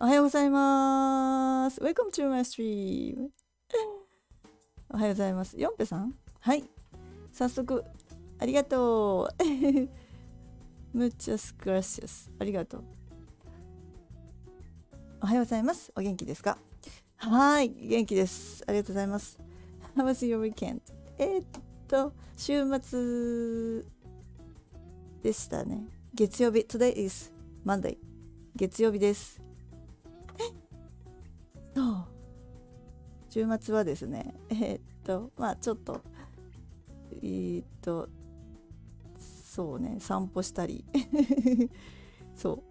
おはようございます。Welcome to my stream. おはようございます。ヨンペさんはい。早速、ありがとう。Muchas g r a c i ありがとう。おはようございます。お元気ですかはい、元気です。ありがとうございます。How was your weekend? えっと、週末でしたね。月曜日。Today is Monday. 月曜日です。週末はですね えー、っとまあちょっとえー、っとそうね散歩したり そ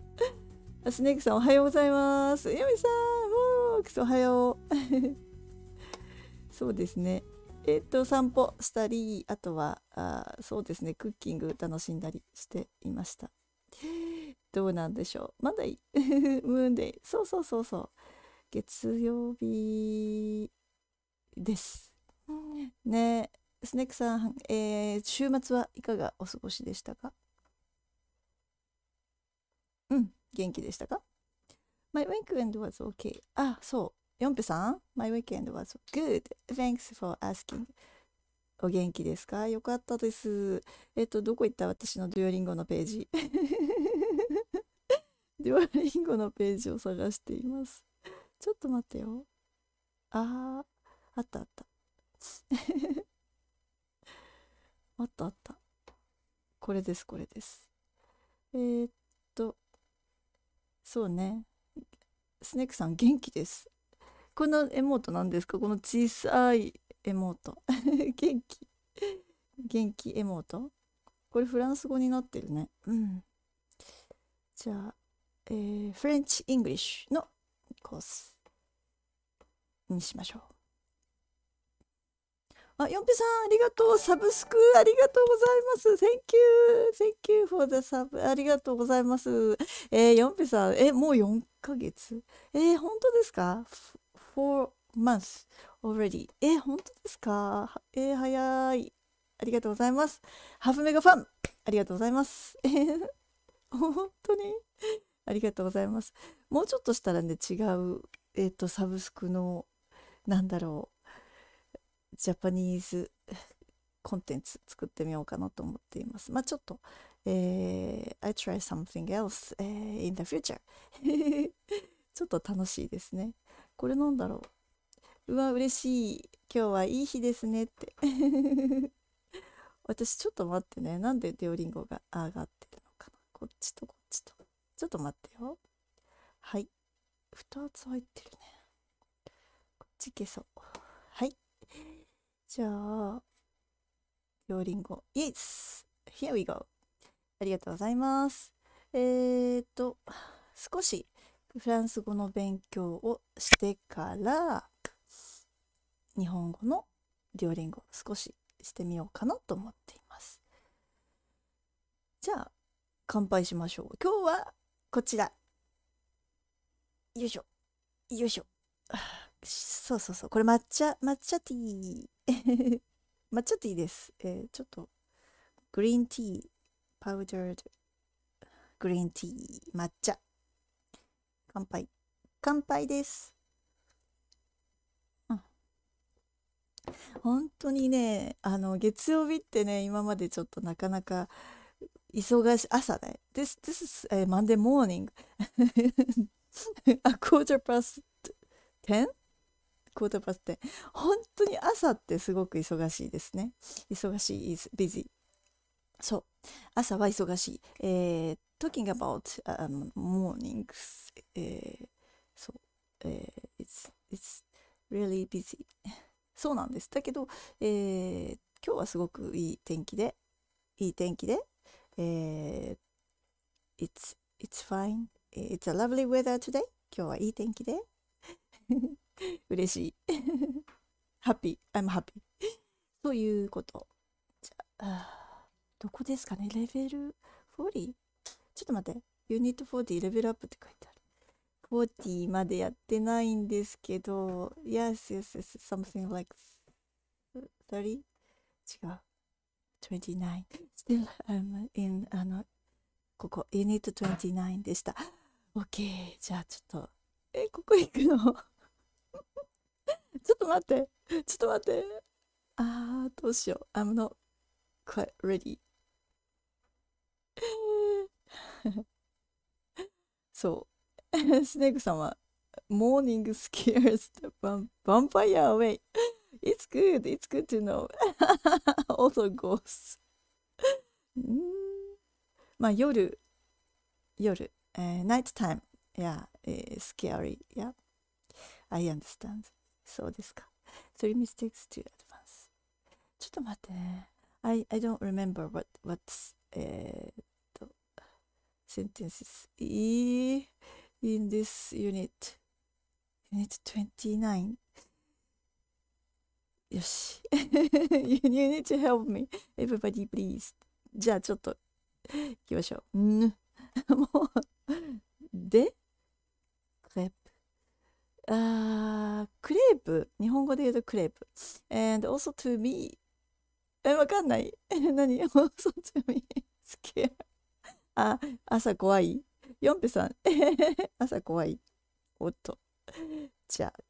うスネークさんおはようございますゆみさんおーおはよう そうですねえー、っと散歩したりあとはあそうですねクッキング楽しんだりしていましたどうなんでしょうまだいいムーンデイそうそうそうそう月曜日です。ねスネックさん、えー、週末はいかがお過ごしでしたかうん、元気でしたか ?My weekend was okay. あ、そう。ヨンペさん ?My weekend was good. Thanks for asking. お元気ですかよかったです。えっと、どこ行った私のデュオリンゴのページ。デュオリンゴのページを探しています。ちょっと待ってよ。ああ。あったあった あったあったこれですこれですえー、っとそうねスネークさん元気ですこのエモートなんですかこの小さいエモート 元気元気エモートこれフランス語になってるねうんじゃあ、えー、フレンチ・イングリッシュのコースにしましょうあ、ヨンペさん、ありがとう。サブスク、ありがとうございます。Thank you. Thank you for the sub. ありがとうございます。えー、ヨンペさん、え、もう4ヶ月えー、本当ですか ?Four months already. え、本当ですかえー、早い。ありがとうございます。ハーフメガファン、ありがとうございます。えー、本当にありがとうございます。もうちょっとしたらね、違う、えっ、ー、と、サブスクの、なんだろう。ジャパニーズコンテンツ作ってみようかなと思っています。まあちょっと、えー、I try something else、えー、in the future ちょっと楽しいですね。これなんだろう。うわ、嬉しい。今日はいい日ですねって。私ちょっと待ってね。なんでデオリンゴが上がってるのかな。こっちとこっちと。ちょっと待ってよ。はい。2つ入ってるね。こっち消そう。じゃあ、両リンゴ。イエ s Here we go! ありがとうございます。えーと、少しフランス語の勉強をしてから、日本語の料リンゴ少ししてみようかなと思っています。じゃあ、乾杯しましょう。今日はこちら。よいしょ。よいしょ。そうそうそう。これ抹茶、抹茶ティー。抹茶ティーです。えー、ちょっと、グリーンティー、パウダード、グリーンティー、抹茶。乾杯。乾杯です。うん。本当にね、あの、月曜日ってね、今までちょっとなかなか、忙しい朝ね。This, this is、u Monday morning. a quarter past ten クォーターパスって本当に朝ってすごく忙しいですね忙しい is busy そう朝は忙しいえー、talking about、um, mornings えー、そうえー、it's, it's really busy そうなんですだけど、えー、今日はすごくいい天気でいい天気でえー、it's, it's fine it's a lovely weather today 今日はいい天気で 嬉しい。ハッピー。I'm happy. ということ。じゃあ、どこですかねレベル 40? ちょっと待って。ユニット40レベルアップって書いてある。40までやってないんですけど、Yes, yes, yes, something like 30? 違う。29. Still, I'm in, あの、ここ、ユニット29でした。OK。じゃあ、ちょっと、え、ここ行くのちょっと待って。ちょっと待って。あー、どうしよう。I'm not quite ready. そう。スネークさんは、Morning scares the vampire away. It's good. It's good to know. also ghosts. まあ夜、夜、えー、night time. Yeah, it's scary. Yeah, I understand. そうですか。Three mistakes to advance. ちょっと待ってね。I, I don't remember what, what's, えー、っと、sentences in this unit. Unit 29. よし。you need to help me. Everybody please. じゃあちょっと、行きましょう。んもう、で、クレあクレープ日本語で言うとクレープ and also to m e えわかんないえ 何 also to m e 好き。あ朝怖いヨンペさん 朝怖いおっとじゃあ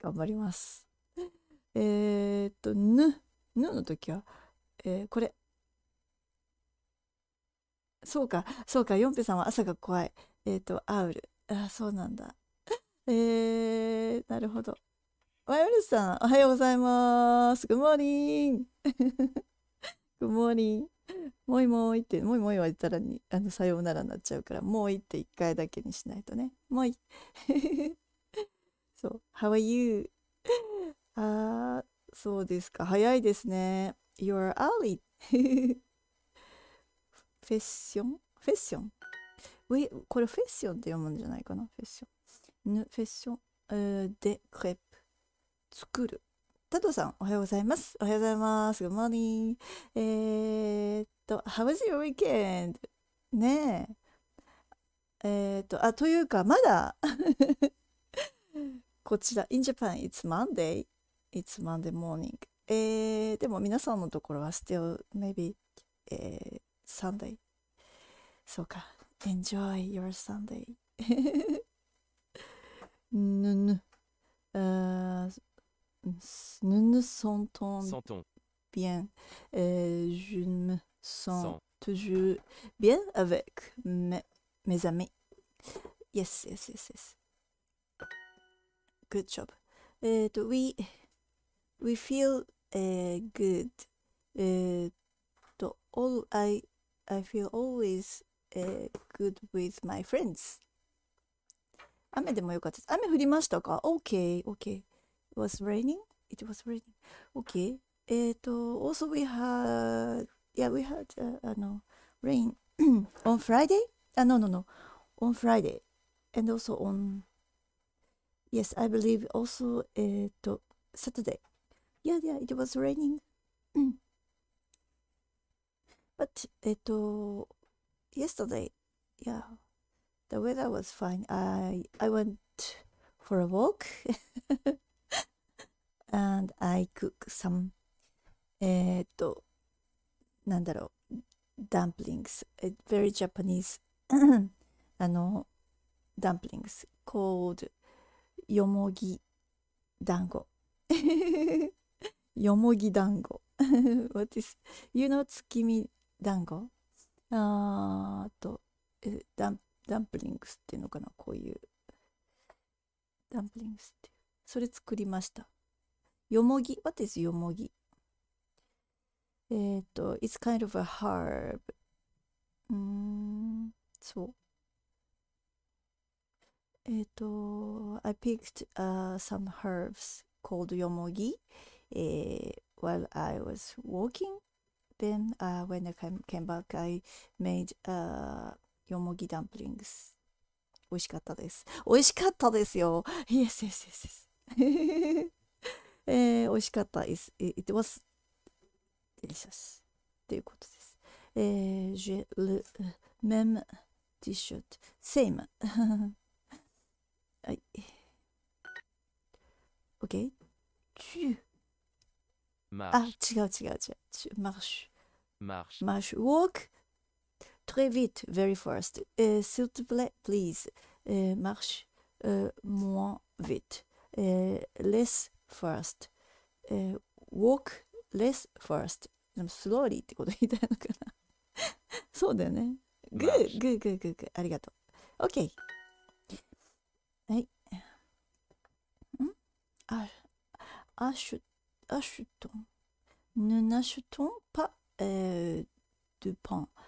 頑張りますえー、っとぬぬの時は、えー、これそうかそうかヨンペさんは朝が怖いえー、っとアウルあそうなんだえー、なるほど。マイルスさん、おはようございます。グモーニン。グモーニン。もいもいって、もいもいは言ったらに、あの、さようならになっちゃうから、もういって一回だけにしないとね。もい。そう。How are you? あー、そうですか。早いですね。You're early. フェッションフェッションこれフェッションって読むんじゃないかなフェッション。nous fassions 作る佐藤さんおはようございますおはようございます Good morning えー、っと How was your weekend? ねええー、っとあというかまだこちら In Japan it's Monday it's Monday morning えー、でも皆さんのところは still maybe、えー、Sunday そうか Enjoy your Sunday nous ne, euh, nous ne sentons, sentons. bien. Euh, je me sens Sans. toujours bien avec mes, mes amis. Yes, yes, yes, yes. Good job. Euh, we we feel uh, good. all I I feel always uh, good with my friends. 雨でもよかったです。雨降りましたか ?Okay, okay. It was raining? It was raining. Okay. えっ、と、also we had, yeah, we had, uh, あの、rain on Friday? あ、uh, ah, no, no, no. On Friday. And also on, yes, I believe also, えっ、と、Saturday. Eh, yeah, yeah, it was raining. But, えっ、と、yesterday, eh, yeah. the weather was fine. I I went for a walk and I cook some えっとなんだろう dumplings very Japanese あの dumplings called よもぎ団子よもぎ団子 What is you know 月見団子あーと dumplings ダンプリングスっていうのかなこういうダンプリングスっていうそれ作りましたよもぎ What is よもぎえっ、ー、と It's kind of a herb うんそうえっ、ー、と I picked、uh, some herbs called よもぎ、えー、while I was walking then、uh, when I came, came back I made、uh, よもぎダンプリングス。美味しかったです。美味しかったですよ。Yes, yes, yes, yes. えー、美味しかったです。It was delicious. ということです。えー、je le même t-shirt. Same. はい。OK? チュあ、違う違う違う。マッシュ。マッシュ。マッシュ。ウォーク。très vite, very fast. Euh, s'il te plaît, please, euh, marche euh, moins vite. less fast. walk less fast. slowly ってこと言いたいのかなそうだよね。good, hein. good, good, good, good. Ok. Hmm? achetons. Ne n'achetons pas de pain.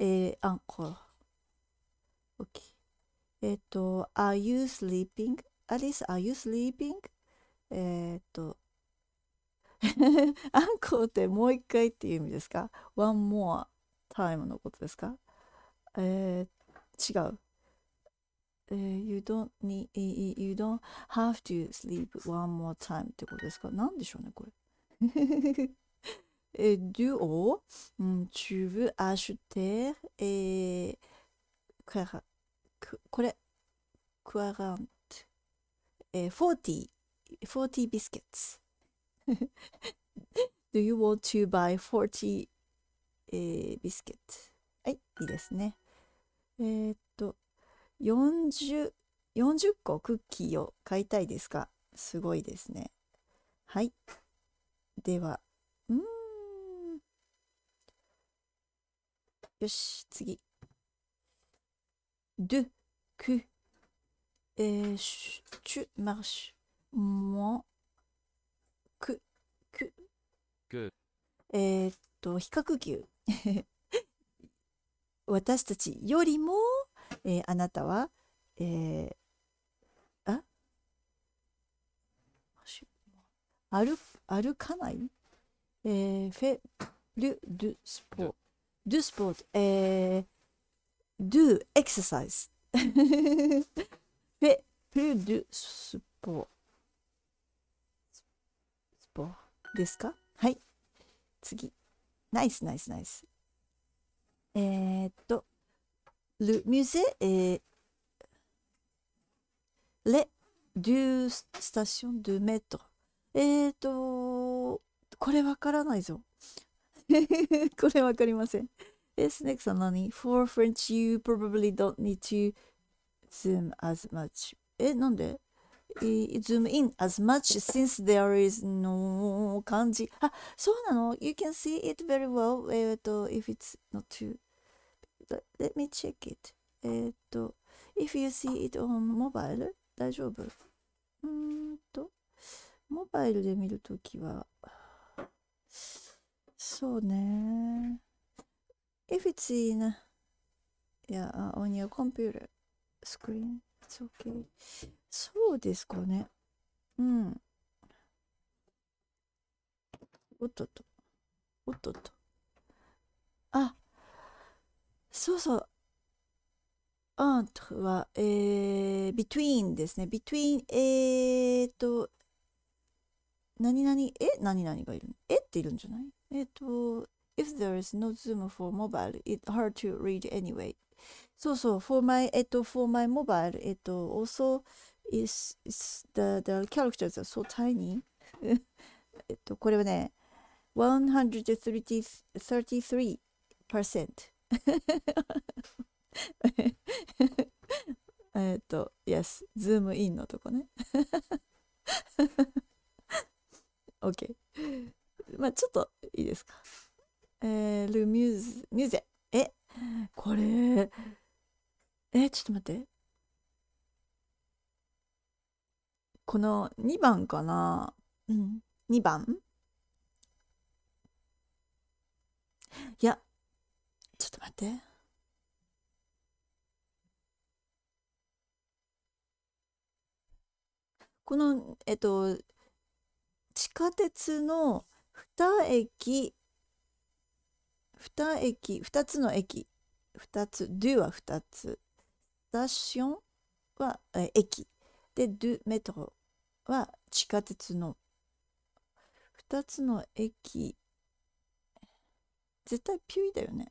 え t e n c o r Ok. えっ、t are you sleeping? Alice, are you sleeping? えっと、アンコーってもう一回っていう意味ですか ?one more time のことですかえー、違う。えー、you don't need, you don't have to sleep one more time ってことですかなんでしょうね、これ。du haut, tu veux ajouter et これ、40、えー、40, 40 biscuits. Do you want to buy f 40、えー、biscuit? はい、いいですね。えー、っと、四十、四十個クッキーを買いたいですかすごいですね。はい。では。よし、次。de, que, et tu m a r c h えっと、比較級。私たちよりも、えー、あなたは、えー、あ歩歩かない、えー、フェル・ドゥ・スポー。do sport、えー、do exercise ペプルスポスポですかはい次ナイスナイスナイスえー、っと le musée est les deux stations de métro えー、っとこれわからないぞこれわかりません。え、s n e x a one, 何 ?For French, you probably don't need to zoom as much. え、なんで zoom in as much since there is no 漢字。あ、そうなの ?You can see it very well. えっと、if it's not too. Let me check it. えっと、if you see it on mobile? 大丈夫うんと、モバイルで見るときは、そうね。If it's in yeah, on your computer screen, it's okay. そうですかね。うん。おっとっと。おっとっと。あ、そうそう。アントは、えー、between ですね。between, えーと、何々、え何々がいるえっているんじゃないえっと、if there is no Zoom for mobile, it's hard to read anyway. そうそう、for my, えっと、for my mobile, えっと、also is, is the, the characters are so tiny. えっと、これはね、133%えっと、yes, zoom in のとこね。OK。まあ、ちょっといいですか。えー、ルミューズ、ミューゼ。え、これ、え、ちょっと待って。この2番かな。うん、2番いや、ちょっと待って。この、えっと、地下鉄の2駅二駅二つの駅二つ do は二つスタシオンは、え駅で do メトロは地下鉄の二つの駅絶対ピュイだよね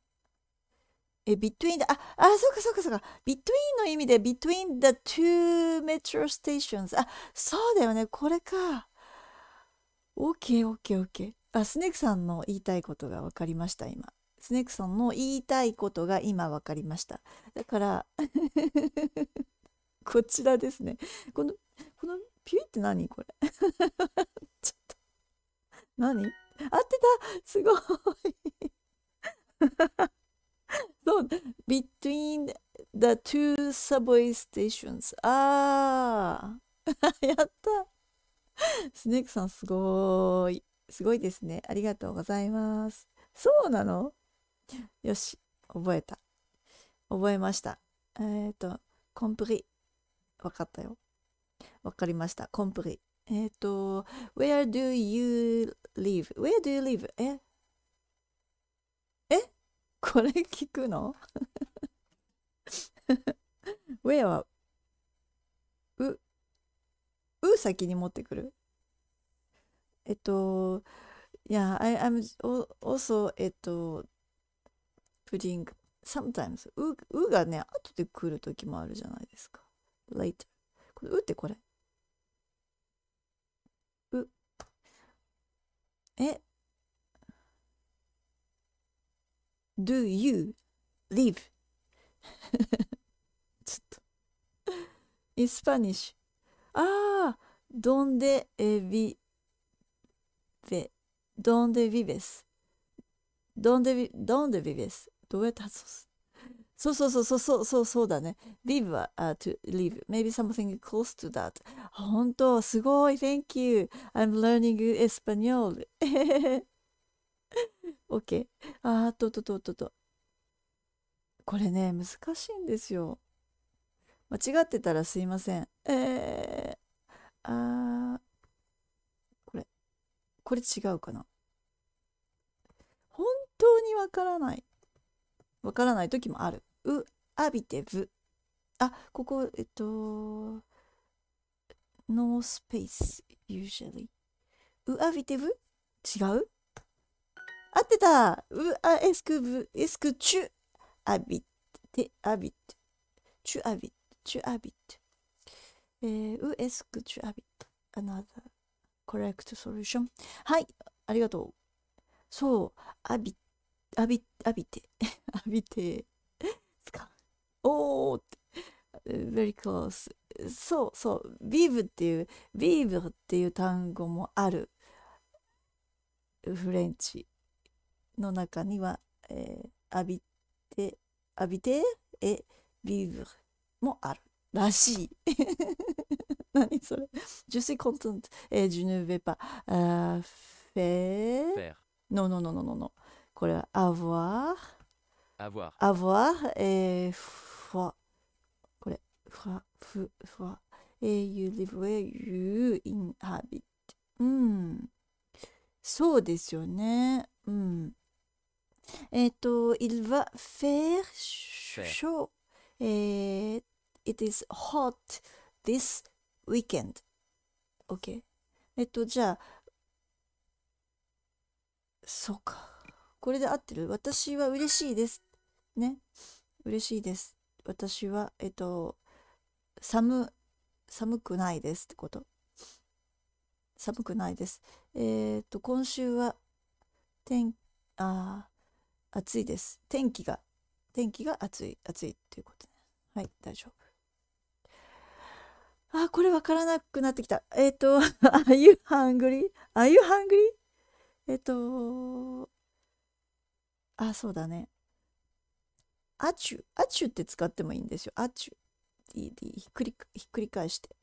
え、ビットインだ。あ、あ、そうかそうかそうか。ビットインの意味で、ビットイン the two metro s t a あ、そうだよね。これか。オオッッケーケーオッケーあスネークさんの言いたいことが分かりました今スネークさんの言いたいことが今分かりましただから こちらですねこのこのピュイって何これ ちょっと何合ってたすごい そう between the two subway stations ああやったスネークさんすごいすごいですね。ありがとうございます。そうなのよし、覚えた。覚えました。えっ、ー、と、コンプリ。わかったよ。わかりました。コンプリ。えっ、ー、と、Where do you live?Where do you live? ええこれ聞くの ?Where は、う、う先に持ってくるえっと、yeah, I am also, えっと、putting sometimes, う、うがね、後で来るときもあるじゃないですか。later. これ、うってこれ。う。え ?do you live? ちょっと。in Spanish. ああ、donde、え、v donde vives? donde, donde vives? どうやって発音するそうそうそうそうそうそうそうだね。v i v e は、uh, to live. Maybe something close to that. 本当すごい。Thank you. I'm learning Espanol. OK。あーっとっとっとっとっと。これね、難しいんですよ。間違ってたらすいません。えー、あー。これ違うかな本当にわからない。わからない時もある。う、あびてぶ。あ、ここ、えっと、ノースペース、usually。う、あびてぶ違う合ってたう、あ、エスクぶ、エスクチュ、あびて、あびて、チュあびて、チュあびて。えー、う、エスクチュあびてあびてチュあびてチュアビてえーうエスクチュアビて another。コレクトソリューションはいありがとうそうあびあびあびてあ びてすかおーって very close そうそうビーブっていうビーブっていう単語もあるフレンチの中には、えー、浴びて浴びてえビーブもあるらしい Je suis contente et je ne vais pas euh, faire... Non, non, non, non, non, non. avoir. Avoir. Avoir et froid. Froid, froid. Et you live where you inhabit. et il va faire chaud. Et it is hot this weekend。OK。えっと、じゃあ、そうか。これで合ってる私は嬉しいです。ね。嬉しいです。私は、えっと、寒、寒くないですってこと。寒くないです。えー、っと、今週は、天、あ暑いです。天気が、天気が暑い、暑いっていうことね。はい、大丈夫。あ、これわからなくなってきた。えっ、ー、と、Are you hungry? Are you hungry? えっ、と、あ、そうだね。アチュ、アチュって使ってもいいんですよ。アチュ。ひっくりひっくり返して。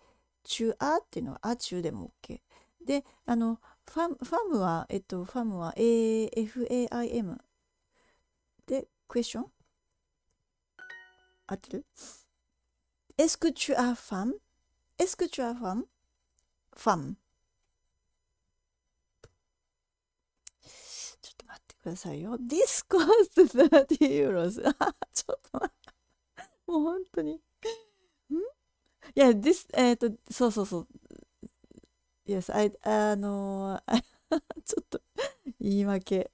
チュアっていうのはアチュでも OK。で、あの、ファムファムは、えっと、ファムは AFAIM。で、クエスチョン合ってる ?Est-ce que tu as femme? Est-ce que tu as f m f m ちょっと待ってくださいよ。This c o s t 30 euros. ちょっと待って。もう本当に。んいや、this, えっ、と、そうそうそう。Yes, I, あの ちょっと、言い訳。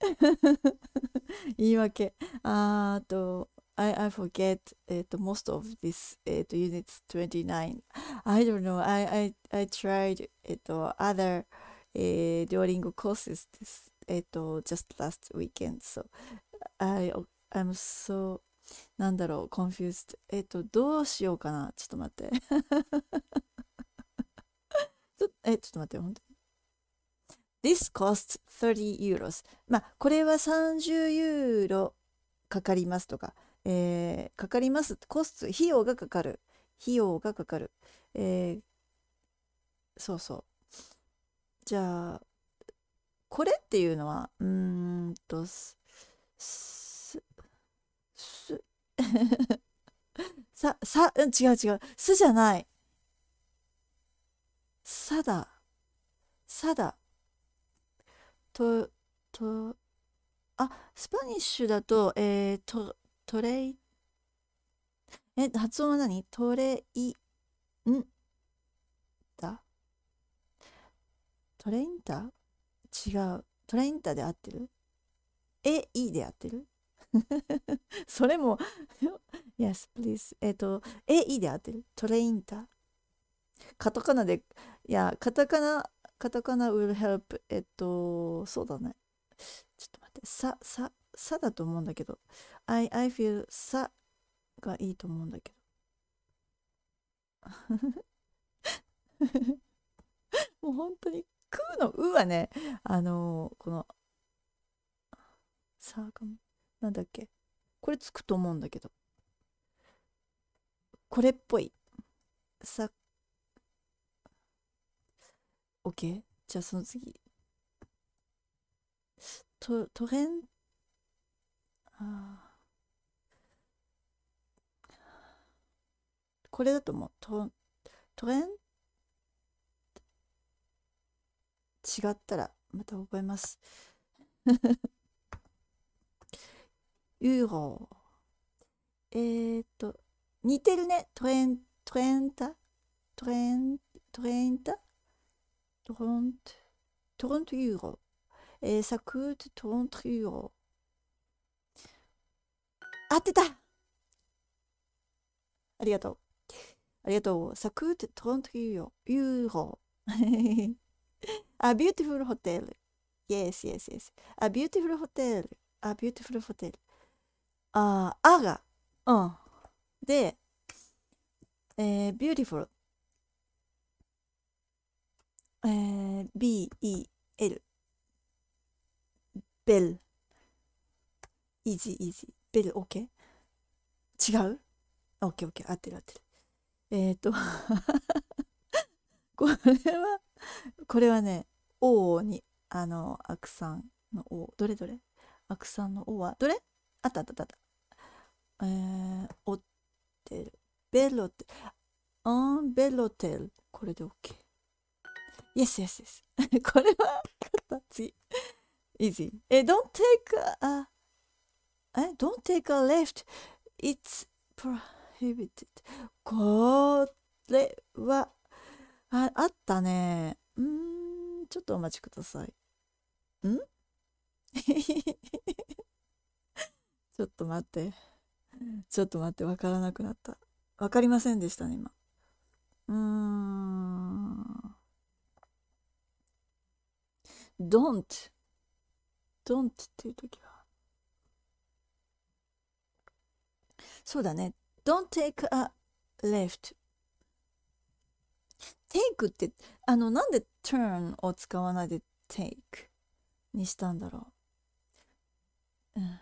言い訳。あーと、I, I forget uh, most of this uh, units 29. I don't know. I, I, I tried uh, other uh, Duolingo courses this, uh, just last weekend. So I, I'm so なんだろう、confused。えっと、どうしようかな。ちょっと待って。ちえ、ちょっと待って、本当に。This costs 30 euros. まあ、これは30ユーロかかりますとか、えー、かかります。コスト、費用がかかる。費用がかかる。えー、そうそう。じゃあ、これっていうのは、うんと、す、す、す さ、さ、うん、違う違う。すじゃない。さだ。さだ。と、と、あ、スパニッシュだと、えー、と、トレイ、え、発音は何トレイ、んだトレインタ違う。トレインタで合ってるえ、いで合ってる それも Yes, please. えっ、と、え、いで合ってるトレインタカタカナで、いや、カタカナ、カタカナ will help. えっと、そうだね。ちょっと待って、さ、さ、さだと思うんだけど I, I feel さがいいと思うんだけど もう本当に「く」の「う」はねあのー、この「さ」がなんだっけこれつくと思うんだけどこれっぽい「さ」OK じゃあその次とトレンこれだともうトトレン違ったらまた覚えます ユーロえー、っと似てるねトレントレンタトレントレンタトロントトロントユーロえー、サクートトロントユーロ合ってたありがとう。ありがとう。サクートトロントユーヨ A beautiful hotel. Yes, yes, yes. A beautiful hotel. A beautiful hotel. ああ、あが。うん。で、え beautiful。え B-E-L。bell。easy, easy. ベル、オッケー違うオッケーオッケー、合ってる合ってる。えっ、ー、とこれは、これはね、王に、あの、アクさんの王、どれどれアクさんの王は、どれあったあったあった。えー、おってる。ベロテル。アンベロテル。これで OK。Yes, yes, yes. これは、次。easy. It don't take a, a え Don't take a left. It's prohibited. これは、ああったね。うん、ちょっとお待ちください。ん ちょっと待って。ちょっと待って、わからなくなった。わかりませんでしたね、今。うーん。don't, don't っていう時は。そうだね。Don't take a left. take って、あの、なんで turn を使わないで take にしたんだろう。うん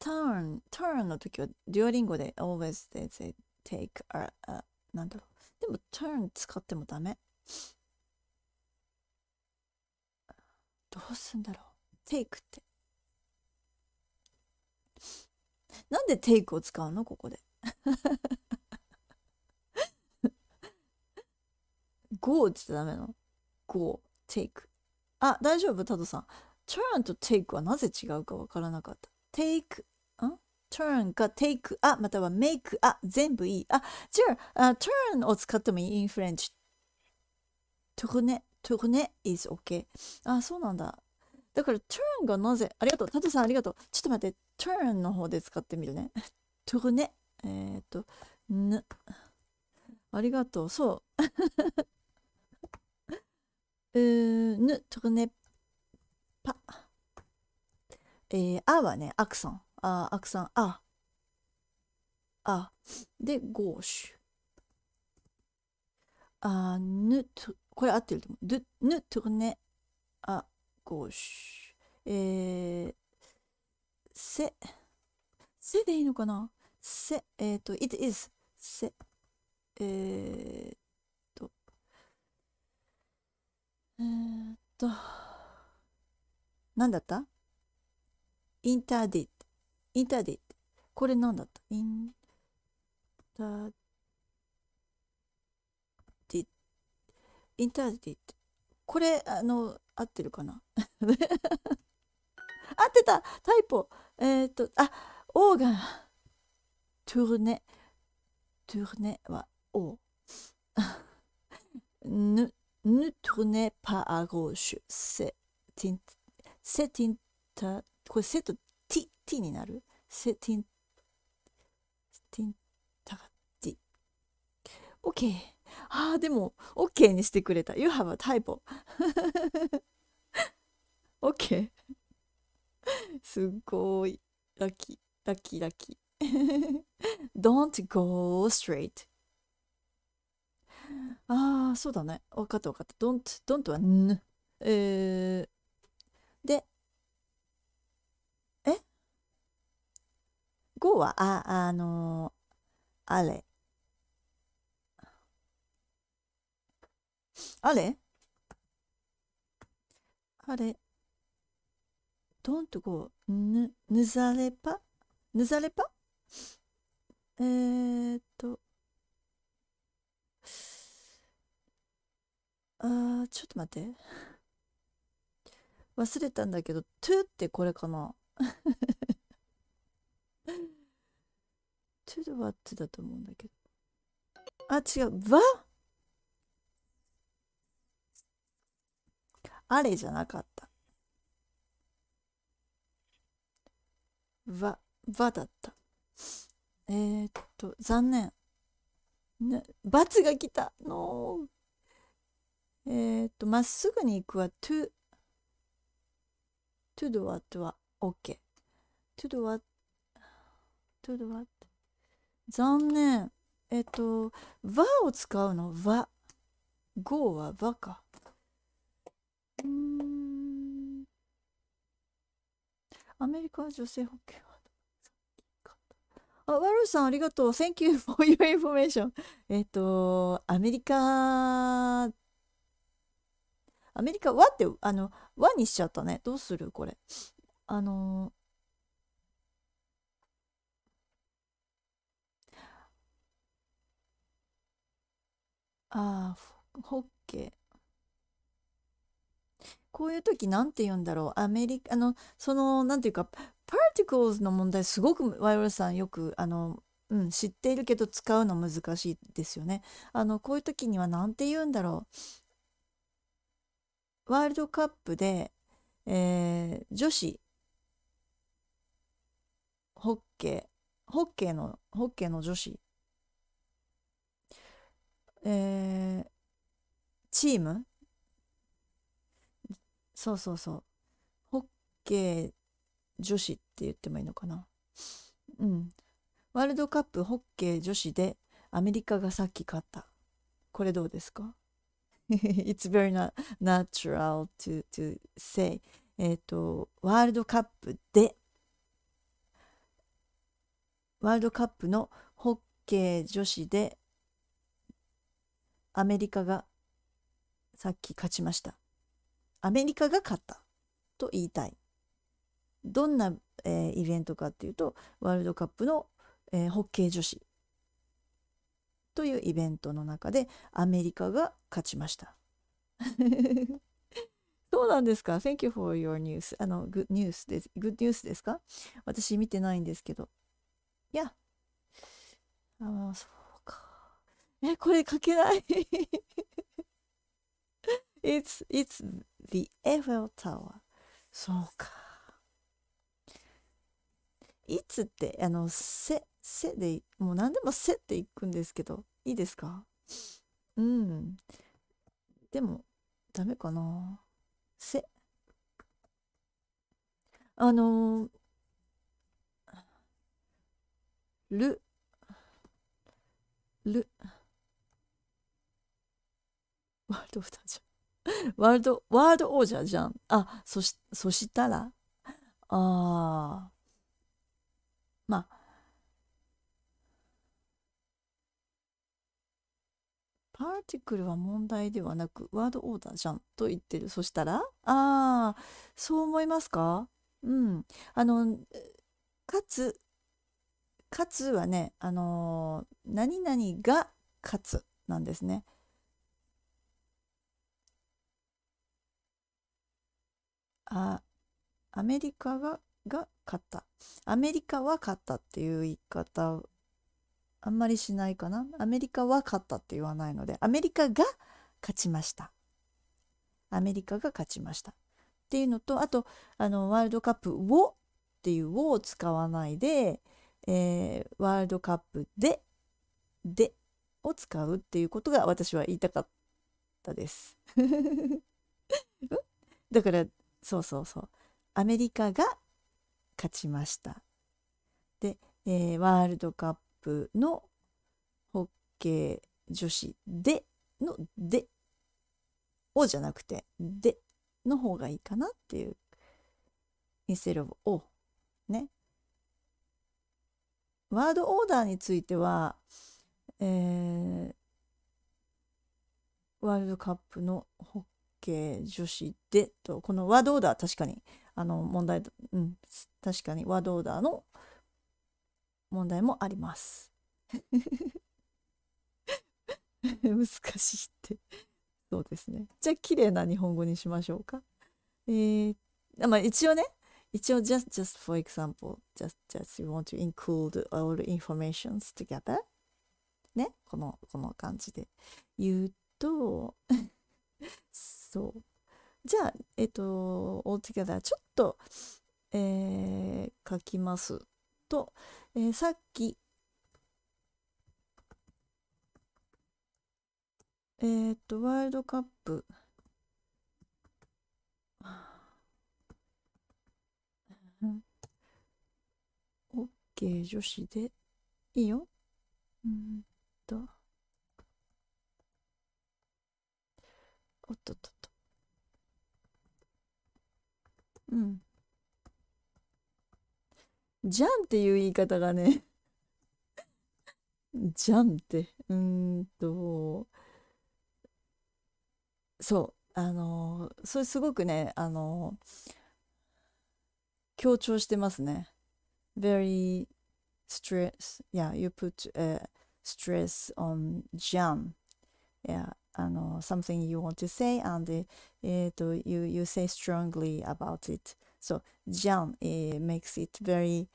turn, turn の時はデュオリンゴで always they say take a, a なんだろう。でも turn 使ってもダメ。どうすんだろう。take って。なんでテイクを使うのここで。go って言ったらダメなの ?go, take. あ、大丈夫、タドさん。turn と take はなぜ違うかわからなかった。take, ん turn か take, あ、または make, あ、全部いい。あ、じゃあ、uh, turn を使ってもいいインフレンチ。c h t o u r n e t o u r n e is o k あ、そうなんだ。だから turn がなぜありがとう。タトさんありがとう。ちょっと待って。turn の方で使ってみるね。トゥルネ。えー、っと、ぬ。ありがとう。そう。うーぬ、トゥルネ、パ。えー、あはね、アクサン。あ、アクサン、あ。あ。で、ゴーシュ。あ、ぬ、と、これ合ってると思う。ぬ、トゥルネ、あ、ゴーシュ。えー、せ、せでいいのかなせ、えっ、ー、と、it is せ、えー、っと、えー、っと、なんだったインターディット。インターディット。これなんだったインターディット。インターディット。これ、あの、合ってるかな 合ってたタイプ。えっ、ー、と、あ、ガン。トゥルネ、トゥルネはオ。ヌ、ヌトゥルネパアゴーシュ、セ、ティン、セティンタ、これセとティ、ティになるセティン、ティンタティ。ケー。ああ、でも、オケーにしてくれた。You have a typo. ケー。すっごいラッキーラッキーラッキー Don't go straight ああそうだね分かった分かった Don't don't はんえー、でえ ?go はああのー、あれあれあれどんとこう、ぬ、ぬざれぱぬざれぱえー、っと、あー、ちょっと待って。忘れたんだけど、トゥってこれかな トゥドはッ o だと思うんだけど。あ、違う。わあれじゃなかった。わ、わだった。えー、っと、残念。ね、罰が来たのえー、っと、まっすぐに行くは to, to do what は OK。to do what, to do what? 残念。えっと、わを使うのわ。go はわか。うんアメリカは女性保険はあ、ワルさんありがとう。Thank you for your information. えっと、アメリカ、アメリカはって、あの、和にしちゃったね。どうするこれ。あの、ああ、ホッケー。こういう時何て言うんだろうアメリカのそのなんて言うかパーティク e ズの問題すごくワイオラさんよくあの、うん、知っているけど使うの難しいですよね。あのこういう時には何て言うんだろうワールドカップで、えー、女子ホッケーホッケーのホッケーの女子、えー、チームそうそうそうホッケー女子って言ってもいいのかなうんワールドカップホッケー女子でアメリカがさっき勝ったこれどうですか It's very n a t u r a l to, to say えっ、とワールドカップでワールドカップのホッケー女子でアメリカがさっき勝ちましたアメリカが勝ったと言いたい。どんな、えー、イベントかっていうと、ワールドカップの、えー、ホッケー女子というイベントの中でアメリカが勝ちました。そうなんですか ?Thank you for your news. あの、good news です。good news ですか私見てないんですけど。いや。ああ、そうか。え、これ書けない。it's, it's The Eiffel Tower そうかいつってあの「せ」「せ」でもう何でも「せ」っていくんですけどいいですかうんでもダメかな「せ」あのーる」「ワールドオブジ ワールド、ワールド王者じゃん。あ、そし、そしたら、ああ、まあ、パーティクルは問題ではなく、ワードオーダーじゃんと言ってる。そしたら、ああ、そう思いますかうん。あの、かつ、かつはね、あのー、何々が勝つなんですね。あアメリカがが勝ったアメリカは勝ったっていう言い方あんまりしないかなアメリカは勝ったって言わないのでアメリカが勝ちましたアメリカが勝ちましたっていうのとあとあのワールドカップをっていう「を」使わないで、えー、ワールドカップで「で」を使うっていうことが私は言いたかったです。だからそうそうそうアメリカが勝ちましたで、えー、ワールドカップのホッケー女子での「で」をじゃなくて「で」の方がいいかなっていう instead of をねワードオーダーについては、えー、ワールドカップのホッ系女子でとこのワードオーダー確かにあの問題、うん、確かにワードオーダーの問題もあります。難しいって。そうですね。じゃあ綺麗な日本語にしましょうか。えー、まあ一応ね、一応 just, just for example, just, just you want to include all informations together ね、この、この感じで言うと そうじゃあえっ、と altogether ちょっと、えー、書きますと、えー、さっきえっ、ー、とワールドカップオッケー女子でいいよ、うんっとっとっとうんじゃんっていう言い方がね じゃんってうんとそうあのそれすごくねあの強調してますね very stress yeah you put、uh, stress on jam yeah あの something you want to say and、えー、と you, you say strongly about it so じゃんえ makes it very、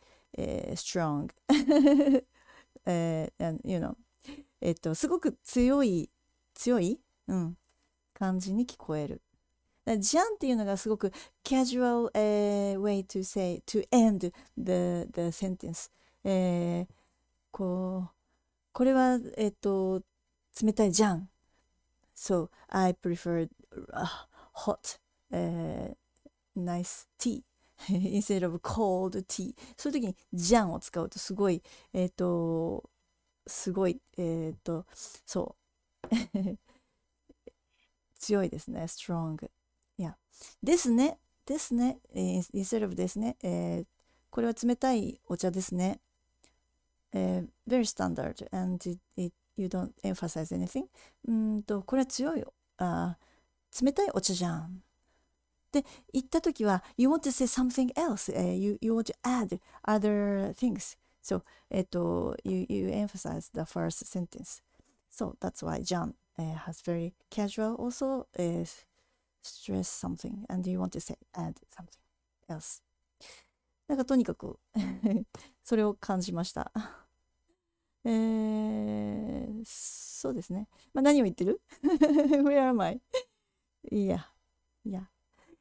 strong、え and you know えっとすごく強い強い、うん、感じに聞こえるジャンっていうのがすごく casual、uh, way to say to end the, the sentence、えー、こうこれはえっ、と冷たいじゃん So I prefer uh, hot, uh, nice tea instead of cold tea. そういう時にジャンを使うとすごい、えっ、ー、と、すごい、えっ、ー、と、そう。強いですね。strong. いや。ですね。ですね。instead of ですね。えー、これは冷たいお茶ですね。えー、very standard and it, it You don't emphasize anything. うんと、これは強いよ。あ冷たいお茶じゃん。で、言ったときは、You want to say something else.、Uh, you, you want to add other things. So, えっと、you, you emphasize the first sentence. So, that's why John、uh, has very casual also、uh, stress something and you want to say add something else. なんかとにかくそれを感じましたえー、そうですね。まあ、何を言ってる ?Where am I? いや、いや。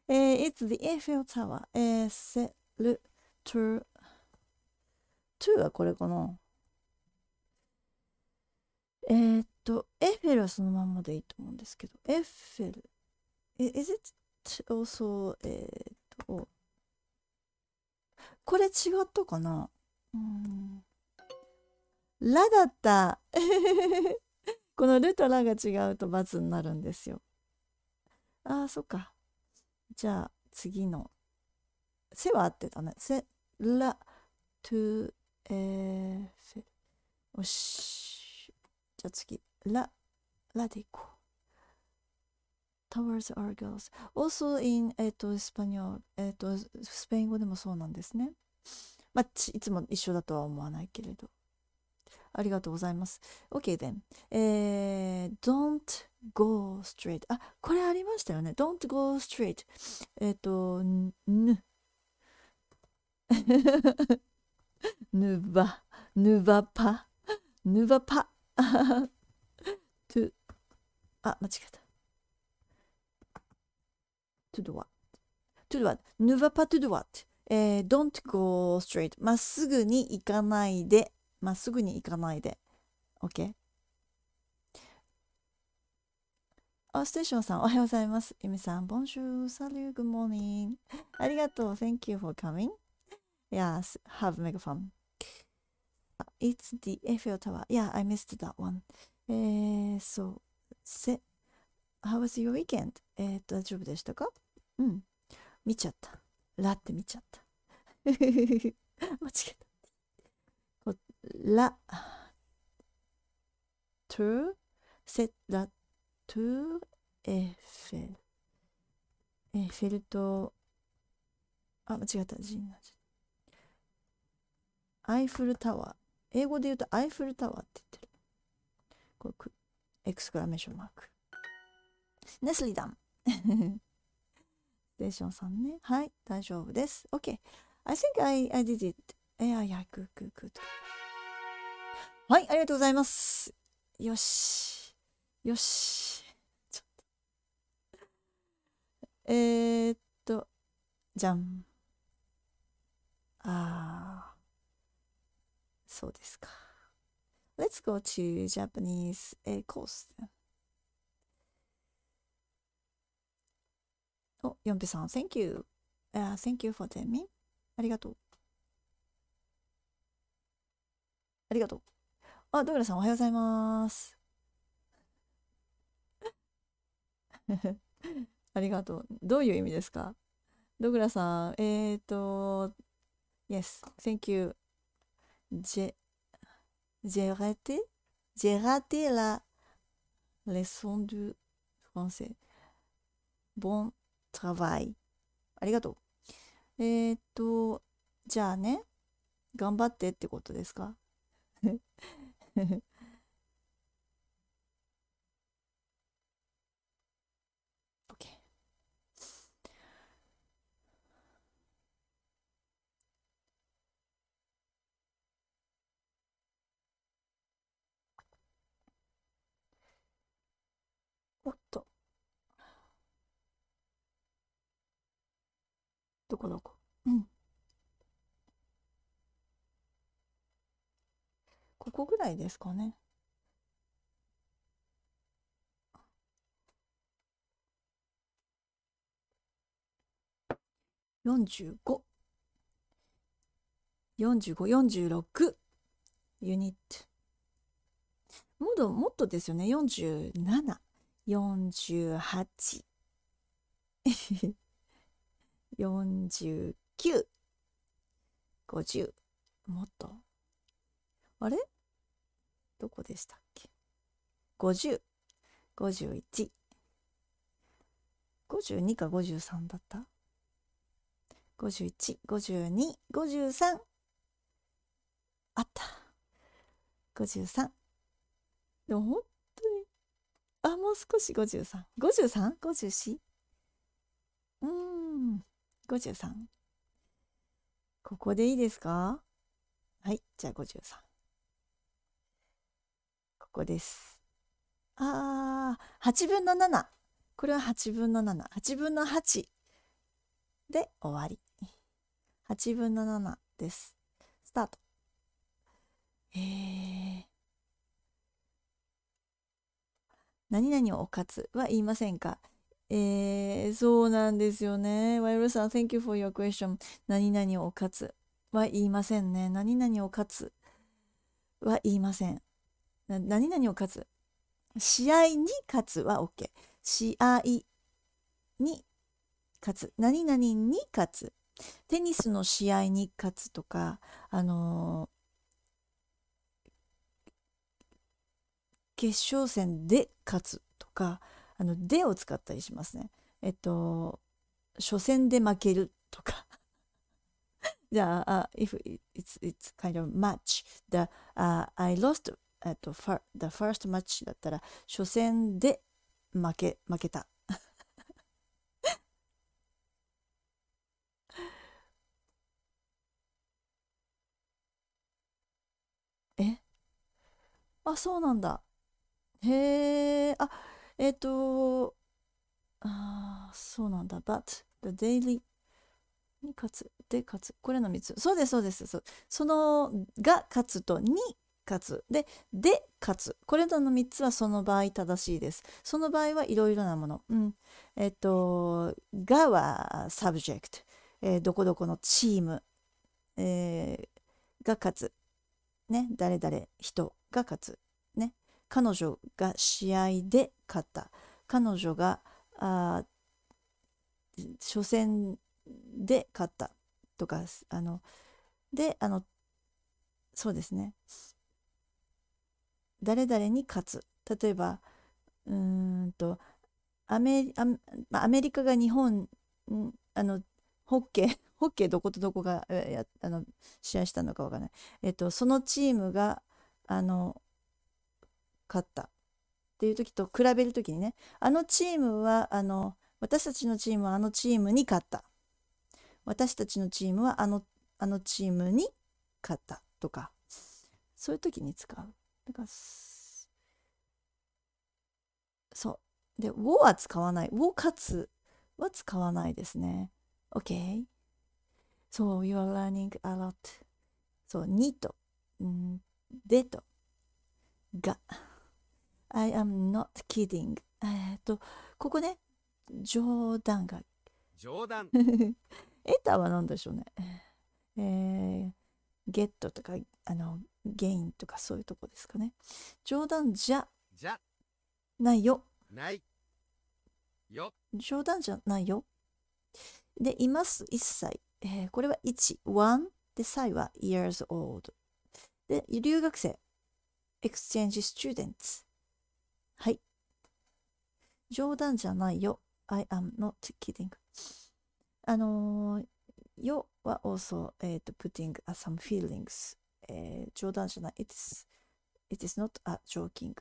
え It's the Eiffel Tower. えセルトゥ to はこれかなえー、っと、エッフェルはそのまんまでいいと思うんですけど、エッフェル。Is it also, えっと、これ違ったかなうん。ラだった このルとラが違うと×になるんですよ。ああ、そっか。じゃあ次の。せは合ってたね。せ、ら、と、えー、せ。よし。じゃあ次。ら、らでいこう。towards our girls. Also in、えっと、スパニョえっと、スペイン語でもそうなんですね。まあ、いつも一緒だとは思わないけれど。ありがとうございます。OK then、えー、don't go straight あこれありましたよね don't go straight えっ、とぬぬばぬばぱぬばぱあ間違えた to do what to do what ぬばぱ to do what えー、don't go straight まっすぐに行かないでまっすぐに行かないで。OK? あ、ステーションさん、おはようございます。ゆみさん、ボンジュー、サリュー、グモーニング。ありがとう、Thank you for coming.Yes, have mega fun. It's the Eiffel Tower.Yeah, I missed that one. えー、そう、せ、How was your weekend? えー、大丈夫でしたかうん。見ちゃった。ラって見ちゃった。間違えた。la tour, c'est la tour Eiffel. Eiffel と、あ、間違った、ジアイフルタワー。英語で言うとアイフルタワーって言ってる。こエクスクラメーションマーク。ネスリダン。ステーションさんね。はい、大丈夫です。OK。I think I, I did it. え、アいククク。くと。はい、ありがとうございます。よし。よし。ちょっと。えー、っと、じゃん。ああ。そうですか。Let's go to Japanese、u course. お、ヨンペさん、Thank you. Uh, thank you for telling me. ありがとう。ありがとう。あ、ドーラさんおはようございます。ありがとう。どういう意味ですかドグラさん、えっ、ー、と、Yes, thank you. J'ai raté, j'ai raté la leçon du français. Bon travail. ありがとう。えっ、ー、と、じゃあね、頑張ってってことですかおっと。どこどこここぐらいですかね。45。4546ユニット。もっともっとですよね。47、48、49、50。もっと。あれどこでしたっけ ?50、51、52か53だった51、52、53あった53でも本当にあもう少し535354うん53ここでいいですかはいじゃあ53こです。あー、8分の7。これは8分の7。8分の8で終わり。8分の7です。スタート。えー、何々をおかつは言いませんかえー、そうなんですよね。ワイルさん、Thank you for your question. 何々を勝つは言いませんね。何々を勝つは言いません。何々を勝つ。試合に勝つは OK。試合に勝つ。何々に勝つ。テニスの試合に勝つとか、あのー、決勝戦で勝つとか、あの、でを使ったりしますね。えっと、初戦で負けるとか。じゃあ、uh, if it's, it's kind of match, the,、uh, I lost えっと、the first match だったら、初戦で負け、負けた。えあ、そうなんだ。へえ、あ、えっ、と、ああ、そうなんだ。But the daily に勝つ。で勝つ。これの3つ。そうです、そうです。そその、が勝つと、に勝つででかつこれらの3つはその場合正しいですその場合はいろいろなもの、うん、えっとがはサブジェクト、えー、どこどこのチーム、えー、が勝つね誰々人が勝つね彼女が試合で勝った彼女があ初戦で勝ったとかあのであのそうですね誰々に勝つ例えばうんとアメリカが日本あのホッケー ホッケーどことどこがあの試合したのかわからない、えっと、そのチームがあの勝ったっていう時と比べる時にねあのチームはあの私たちのチームはあのチームに勝った私たちのチームはあのあのチームに勝ったとかそういう時に使う。だからそうで「を」は使わない「を」かつは使わないですね OK そう you are learning a lot そう「に」と「んで」と「が」I am not kidding えっとここね冗談が冗談 エタは何でしょうねえー、ゲットとかあのゲイとかそういうとこですかね冗談じゃないよないよ冗談じゃないよでいます1歳、えー、これは1 1で歳は years old で留学生 exchange students はい冗談じゃないよ I am not kidding あのー、よは also、えー、と putting some feelings えー、冗談じゃない。It is, it is not a joking.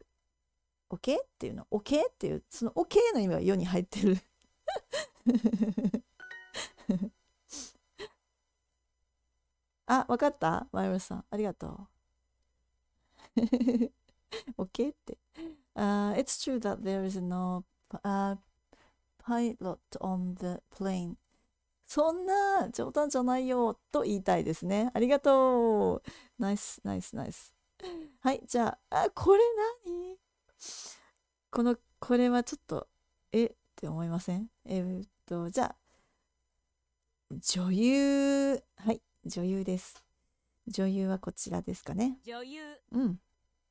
OK? っていうの。OK? っていう、その OK の意味は世に入ってるあ、わかったマイムさん。ありがとう。OK? って。Uh, it's true that there is no、uh, pilot on the plane そんな冗談じゃないよと言いたいですね。ありがとう。ナイス、ナイス、ナイス。はい、じゃあ、あ、これ何この、これはちょっと、えって思いませんえー、っと、じゃあ、女優。はい、女優です。女優はこちらですかね。女優。うん。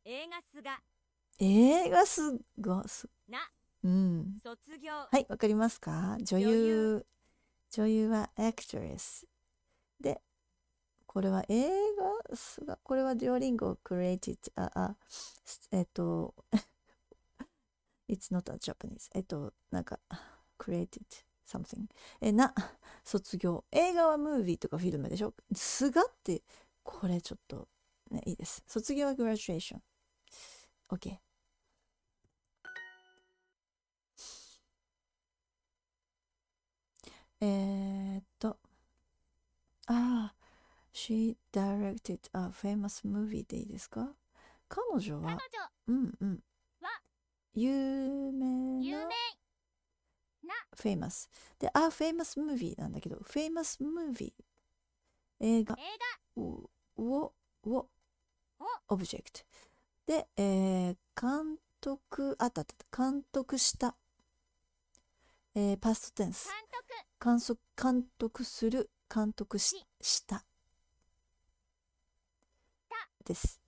映画すが。映画すがす。な。うん。卒業。はい、わかりますか女優女優は actress でこれは映画すがこれはデュオリンゴ created ああえっと it's not a Japanese えっとなんか created something えな卒業映画はムービーとかフィルムでしょすがってこれちょっとねいいです卒業は graduation OK えー、っと、ああ、she directed a famous movie でいいですか彼女は、うんうん。は、有名な、フェイマス。で、あ、フェイマスムービーなんだけど、フェイマスムービー、映画、を、を、オブジェクト。で、えー、監督、あったあった、監督したえー、パストテンス監督監督する監督ししたです。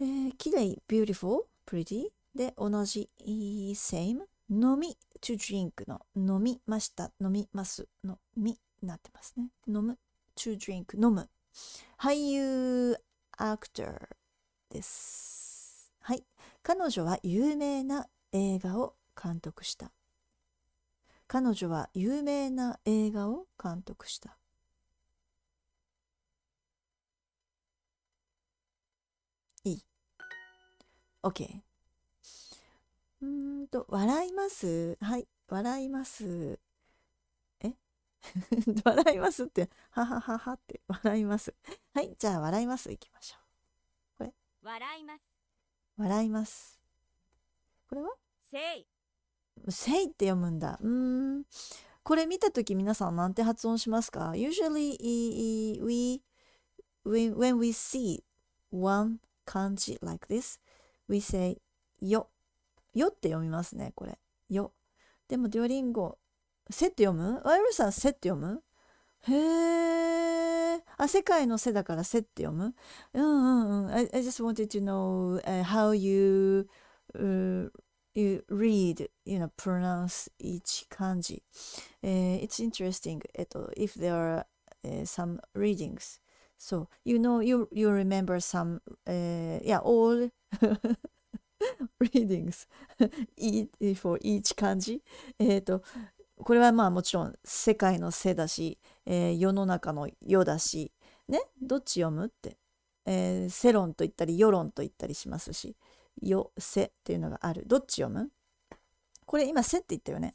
えー、きれい beautiful pretty で同じ same 飲み to drink の飲みました飲みますのみなってますね飲む to drink 飲む俳優 actor ですはい彼女は有名な映画を監督した彼女は有名な映画を監督した。いい。OK。うんと、笑いますはい、笑います。え 笑いますって、ははははって笑います。はい、じゃあ笑いますいきましょう。これ。笑います。笑います。これはせい。せいって読むんだ。うん。これ見たとき皆さんなんて発音しますか ?Usually, we, when we see one 漢字 like this, we say よ。よって読みますね、これ。よ。でも、デュオリンゴ、せって読むワイルさん、せって読むへー。あ、世界のせだからせって読むうんうんうん。I, I just wanted to know、uh, how you、uh, you read, you know, pronounce each kanji. Uh, it's interesting えっと、if there are uh, some readings. So you know you you remember some uh, yeah all readings for each kanji. えっとこれはまあもちろん世界のせだし、えー、世の中の世だしねどっち読むって、えー、世論と言ったり世論と言ったりしますし。よせっていうのがある。どっち読むこれ今せって言ったよね。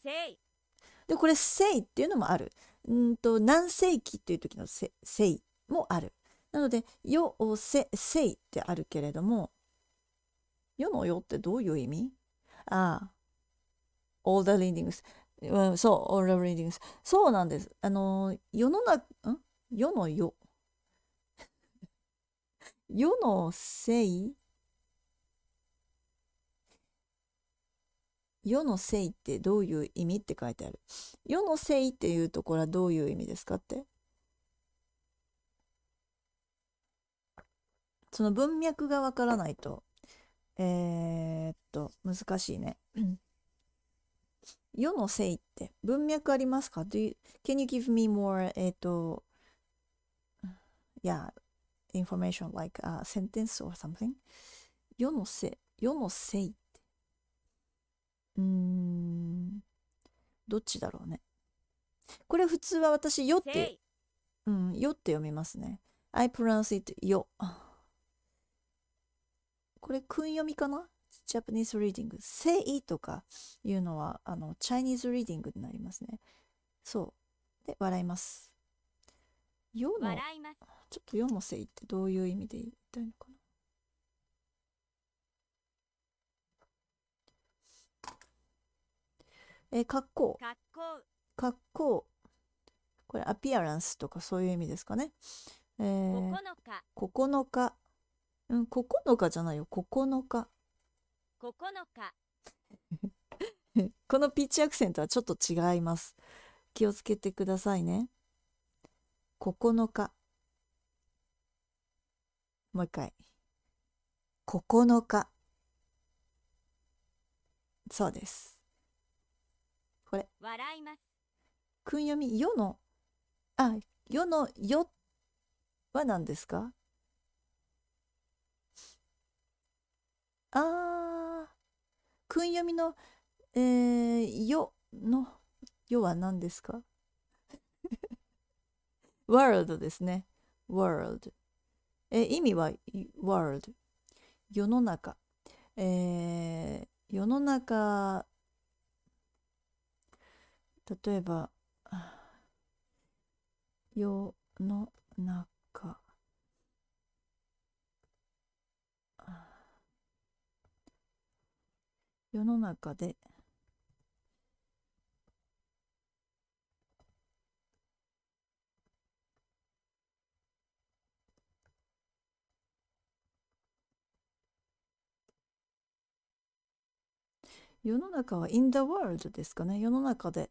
で、これせいっていうのもある。うんと、何世紀っていう時のせせいもある。なので、よせ、せいってあるけれども、世のよってどういう意味ああ、オーダーリーディングス。うん、そう、オーダーリーディングス。そうなんです。あの、世の中、ん世の世。世のせい世のせいってどういう意味って書いてある。世のせいっていうところはどういう意味ですかって。その文脈がわからないと、えー、っと、難しいね。世のせいって文脈ありますか Do you, ?Can you give me more, えっと、yeah, information like a sentence or something? 世のせい、世のせいうーん、どっちだろうね。これ普通は私、よって、うん、よって読みますね。I pronounce it よ。これ、訓読みかな ?Japanese reading。せいとかいうのは、あの、Chinese reading になりますね。そう。で、笑います。よの、ちょっとよのせいってどういう意味で言いたいのかえ格好。格好。これ、アピアランスとかそういう意味ですかね。えー、9日。うん、9日じゃないよ、9日。9日。このピッチアクセントはちょっと違います。気をつけてくださいね。9日。もう一回。9日。そうです。これ。笑います。訓読み、よの、あ、よの、よは何ですかあー、訓読みの、えー、よの、よは何ですか ?world ですね。world。え意味は world。世の中。えー、世の中例えば世の中世の中で世の中はインダーワールドですかね世の中で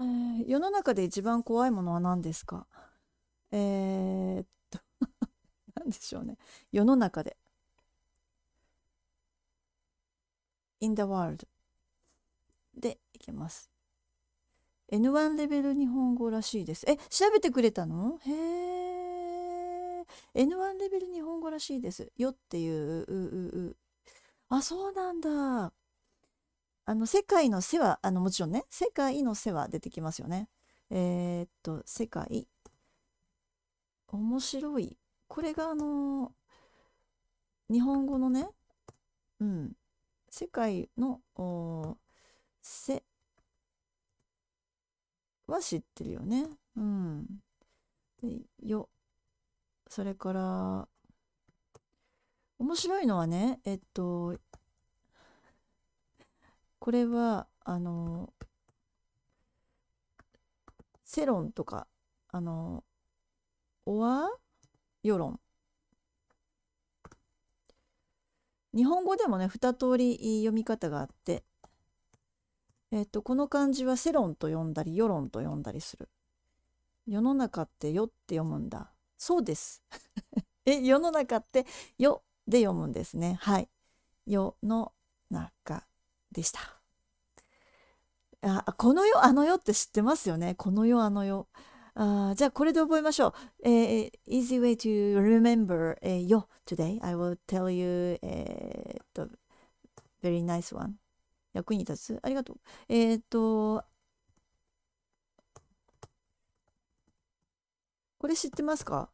えー、世の中で一番怖いものは何ですかえー、っと 何でしょうね。世の中で。in the world でいけます。N1 レベル日本語らしいです。え、調べてくれたのへえ。N1 レベル日本語らしいです。よっていう。うううあ、そうなんだ。あの世界の世はあのもちろんね世界の世は出てきますよね。えー、っと世界面白いこれがあの日本語のねうん世界の「せ」は知ってるよね。うん、でよそれから面白いのはねえっとこれはあのセロンとかあのオア世論日本語でもね2通り読み方があってえっ、とこの漢字は世論と呼んだり世論と呼んだりする世の中ってよって読むんだそうです え世の中ってよで読むんですねはい世の中でしたあこの世あの世って知ってますよねこの世あの世あじゃあこれで覚えましょう、えー、easy way to remember、えー、よ today I will tell you、えー、と very nice one 役に立つありがとうえー、っとこれ知ってますか、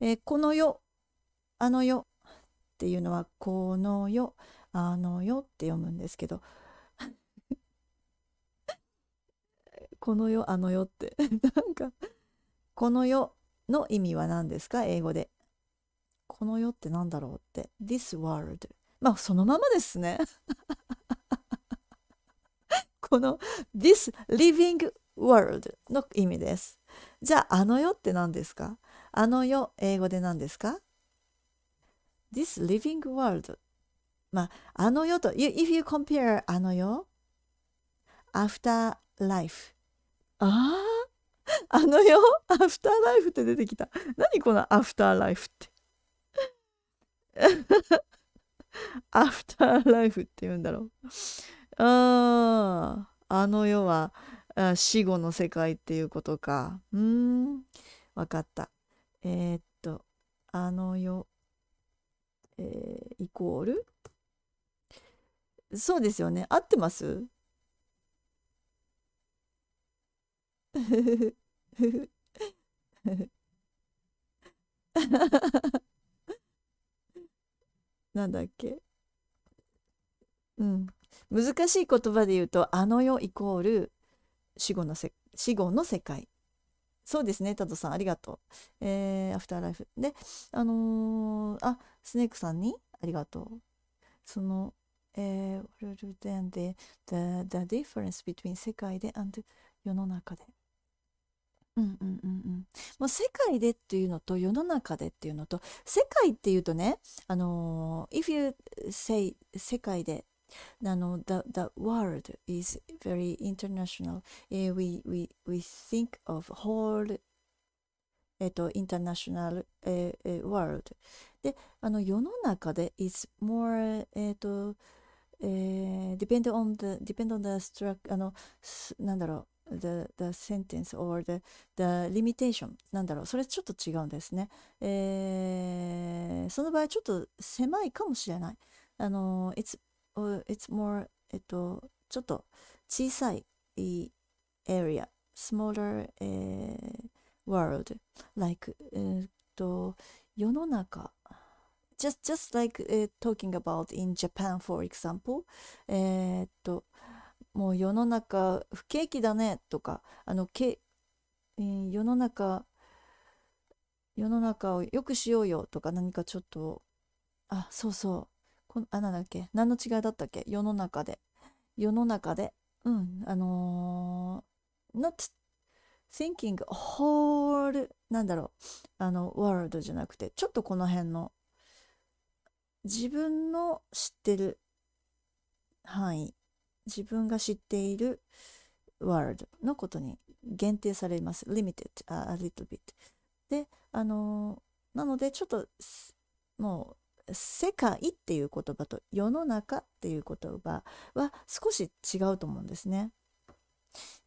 えー、この世あの世っていうのはこの世あの世って読むんですけどこの世あの世って なんかこの世の意味は何ですか英語でこの世って何だろうって This world まあそのままですね この This living world の意味ですじゃああの世って何ですかあの世英語で何ですか This living world まああの世と If you compare あの世 after life ああ、あのよ、アフターライフって出てきた。何このアフターライフって。アフターライフって言うんだろう。ああ、あの世は死後の世界っていうことか。うーん、わかった。えー、っと、あの世、えー、イコールそうですよね。合ってますなんだっけうん難しい言葉で言うとあの世イコール死後のせ死後の世界そうですね、タドさん、ありがとう。えー、アフターライフ。で、あのー、あ、スネークさんにありがとう。その、えー、what t h e the, the, the difference between 世界で and 世の中で。うんうんうんうん、もう世界でっていうのと世の中でっていうのと世界っていうとねあのー、if you say 世界であの the, the world is very international、えー、we, we, we think of whole えっ、と international、えー、world であの世の中で is more えっ、とえー、depend on the depend on the struct あのなんだろう the, the sentence or the, the limitation なんだろうそれちょっと違うんですね、えー、その場合ちょっと狭いかもしれないあの it's, it's more えっとちょっと小さい area smaller、えー、world like えっと世の中 just, just like、uh, talking about in Japan for example えっともう世の中不景気だねとかあのけ、えー、世の中世の中を良くしようよとか何かちょっとあそうそうこのあなんだっけ何の違いだったっけ世の中で世の中でうんあのー、not thinking whole なんだろうあの world じゃなくてちょっとこの辺の自分の知ってる範囲自分が知っているワールドのことに限定されます。limited a little bit。で、あのー、なのでちょっともう世界っていう言葉と世の中っていう言葉は少し違うと思うんですね。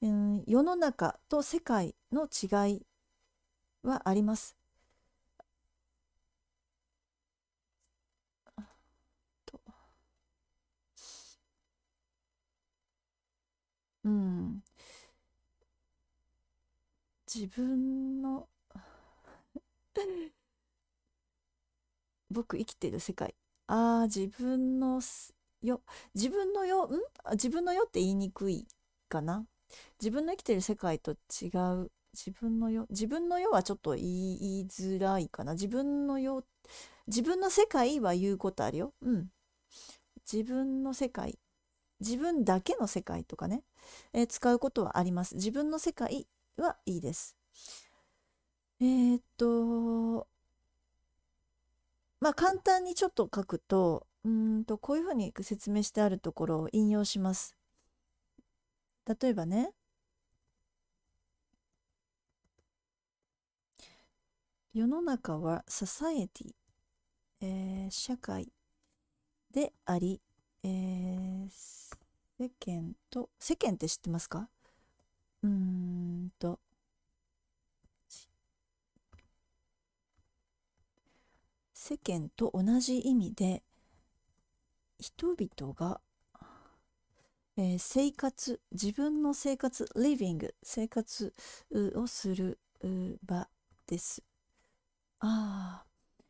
うん、世の中と世界の違いはあります。うん、自分の僕生きてる世界ああ自分のよ自分のよん自分のよって言いにくいかな自分の生きてる世界と違う自分のよ自分のよはちょっと言いづらいかな自分のよ自分の世界は言うことあるようん自分の世界自分だけの世界とかね、えー、使うことはあります。自分の世界はいいです。えー、っと、まあ簡単にちょっと書くと、うんとこういうふうに説明してあるところを引用します。例えばね、世の中はササエティ、えー、社会でありえー、世間と、世間って知ってますかうーんと、世間と同じ意味で、人々が、えー、生活、自分の生活、リビング、生活をする場です。ああ、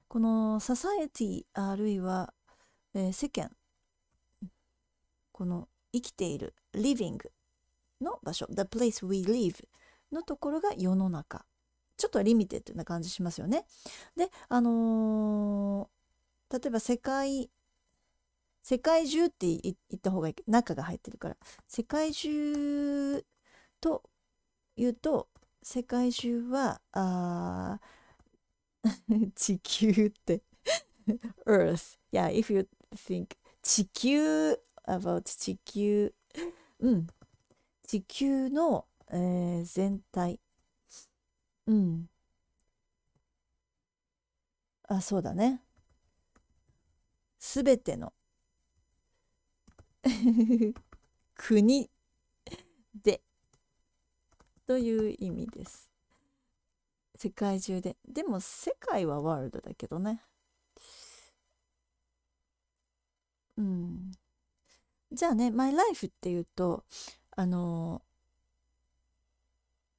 このササエティあるいは、えー、世間この生きている living の場所 the place we live のところが世の中ちょっとリミテッドな感じしますよね。であのー、例えば世界世界中って言った方がいい中が入ってるから世界中と言うと世界中はあ 地球って Earth yeah if you think 地球 about 地球、うん、地球の、えー、全体。うん。あ、そうだね。すべての 国でという意味です。世界中で。でも世界はワールドだけどね。うん。じゃあね「マイライフ」っていうとあの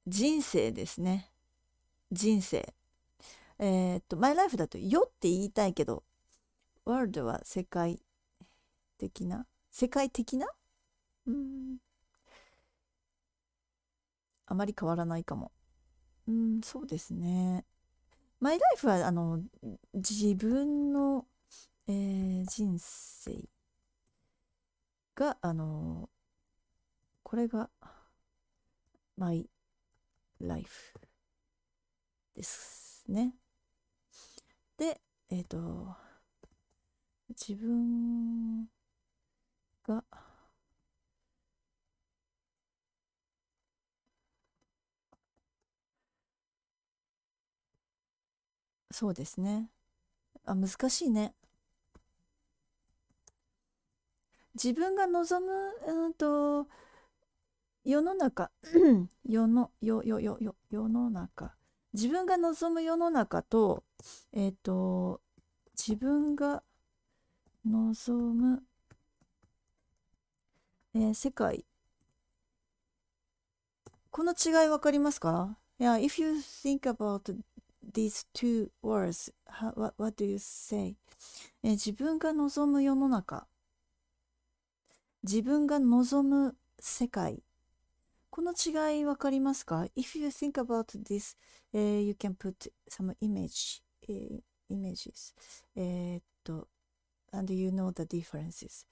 人生ですね人生えー、っと「マイライフ」だと「よ」って言いたいけど「ワールド」は世界的な世界的なうんあまり変わらないかもうんそうですねマイライフはあの自分の、えー、人生が、あのー、これが、マイライフですね。で、えっ、ー、と、自分が、そうですね。あ、難しいね。自分が望むうんと世の中 世の世世世世世の中自分が望む世の中とえっ、ー、と自分が望む、えー、世界この違い分かりますか Yeah, if you think about these two words, how, what, what do you say? え自分が望む世の中自分が望む世界この違い分かりますか ?If you think about this,、uh, you can put some image,、uh, images、えー、っと and you know the differences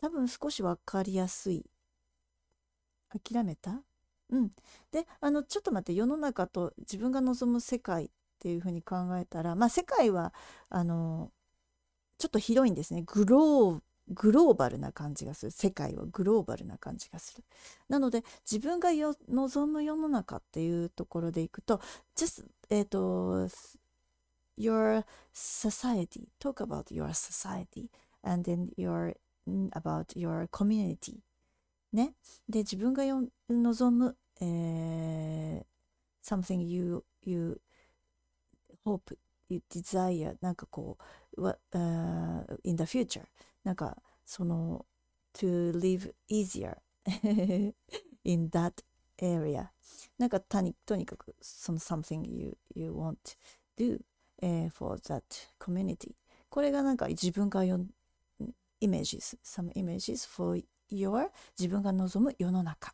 多分少し分かりやすい諦めたうん。で、あの、ちょっと待って、世の中と自分が望む世界っていうふうに考えたら、まあ、世界は、あの、ちょっと広いんですね。グローブグローバルな感じがする世界はグローバルな感じがするなので自分が望む世の中っていうところでいくと just えっ、ー、と your society talk about your society and then your about your community ねで自分がよ望む、えー、something you you hope you desire なんかこう、uh, in the future なんかその to live easier in that area なんかとにかくその something you, you want do、uh, for that community これがなんか自分がよ images some images for your 自分が望む世の中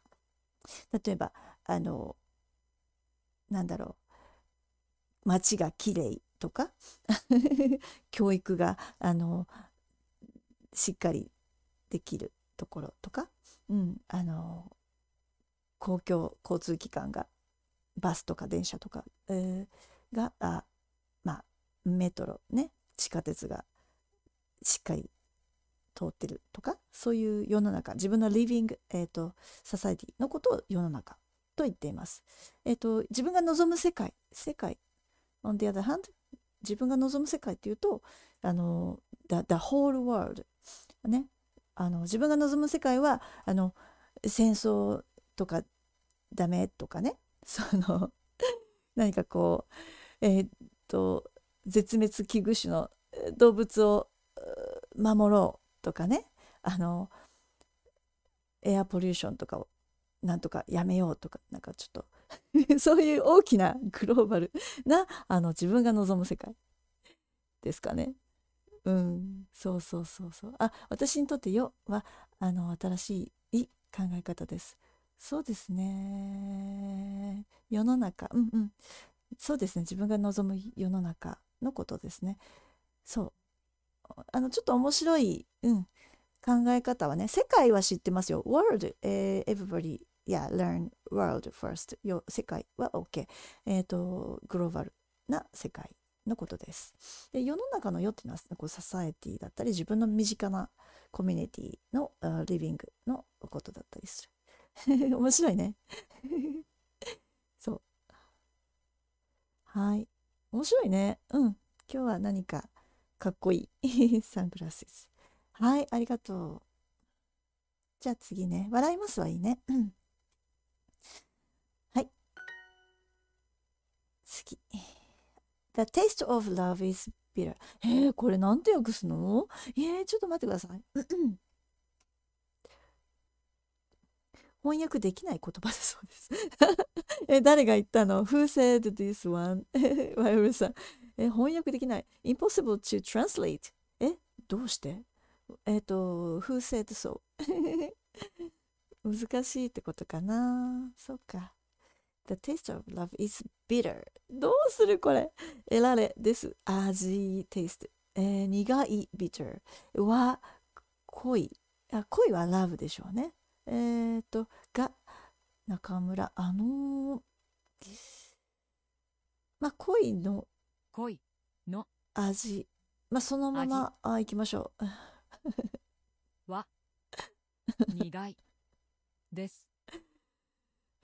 例えばあのなんだろう街がきれいとか教育があのしっかりできるところとか、うん、あの公共交通機関がバスとか電車とか、えー、があ、まあ、メトロね地下鉄がしっかり通ってるとかそういう世の中自分のリビング、えーと、ササイティのことを世の中と言っています。えーと、自分が望む世界世界 On the other hand 自分が望む世界っていうとあの the, the whole world、ね、あの自分が望む世界はあの戦争とかダメとかね その何かこうえー、っと絶滅危惧種の動物を守ろうとかねあのエアポリューションとかをなんとかやめようとかなんかちょっと そういう大きなグローバルなあの自分が望む世界ですかね。うん、そうそうそうそう。あ、私にとってよは、あの、新しい考え方です。そうですね。世の中、うんうん。そうですね。自分が望む世の中のことですね。そう。あの、ちょっと面白い、うん、考え方はね、世界は知ってますよ。world, えー、everybody, yeah, learn world first. よ世界は OK。えっ、ー、と、グローバルな世界。のことです。で世の中の世っていうのはこうササエティだったり自分の身近なコミュニティのリビングのことだったりする。面白いね。そう。はい。面白いね。うん。今日は何かかっこいい サングラスです。はい。ありがとう。じゃあ次ね。笑いますはいいね。うん。はい。次。The taste of love is bitter. えー、これなんて訳すのえー、ちょっと待ってください。翻訳できない言葉だそうです え。誰が言ったの ?Who said this one? ワイルさん。え、翻訳できない。Impossible to translate. え、どうしてえっ、ー、と、Who said so? 難しいってことかな。そっか。The taste of love is bitter. どうするこれ得られです。味、taste。えー、苦い、bitter は濃い。あ濃いは love でしょうね。えー、っと、が、中村、あのー、まあ、濃いの、濃いの味。まあ、そのまま、あ、行きましょう。は、苦いです。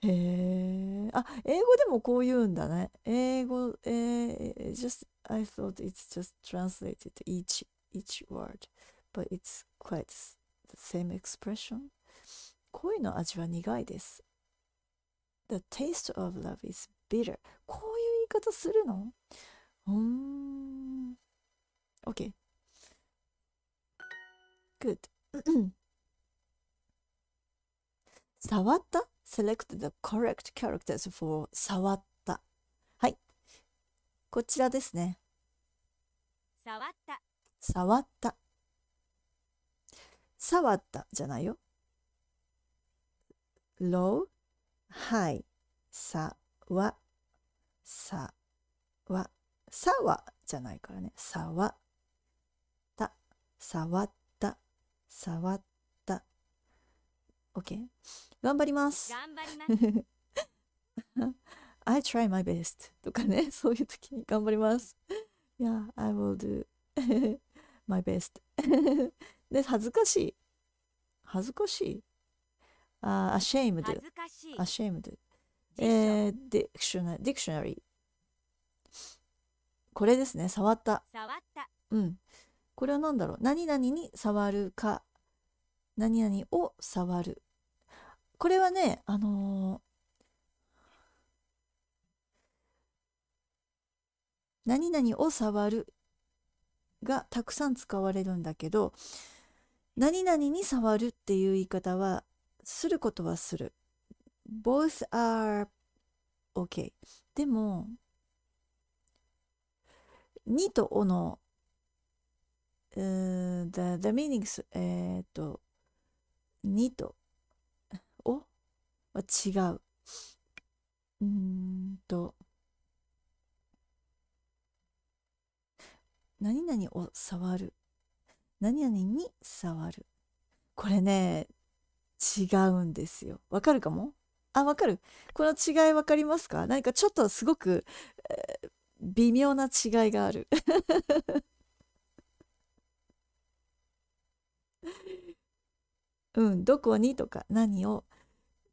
へえ。あ、英語でもこう言うんだね。英語、えー、just, I thought it's just translated each, each word, but it's quite the same expression. 恋の味は苦いです。The taste of love is bitter. こういう言い方するのうーん。OK。Good. 触った select the correct characters for 触った。はい。こちらですね。触った。触った。触ったじゃないよ。low, high, さわ、さわ、さわじゃないからね。さわ、た、触った、触った。OK。頑張ります。頑張り I try my best とかね、そういう時に頑張ります。Yeah, I will do my best で、恥ずかしい。恥ずかしい。あ、uh, ashamed。恥ずかしい。ashamed。えー、ディクショナディクショナリー。これですね、触った。触った。うん。これは何だろう。何々に触るか。何々を触る。これはね、あのー、何々を触るがたくさん使われるんだけど、何々に触るっていう言い方は、することはする。both are o k でも、にとおの、the, the meanings, えっ、ー、と、にとは違う。うーんと、何々を触る。何々に触る。これね、違うんですよ。わかるかもあ、わかる。この違いわかりますか何かちょっとすごく、えー、微妙な違いがある。うん、どこにとか何を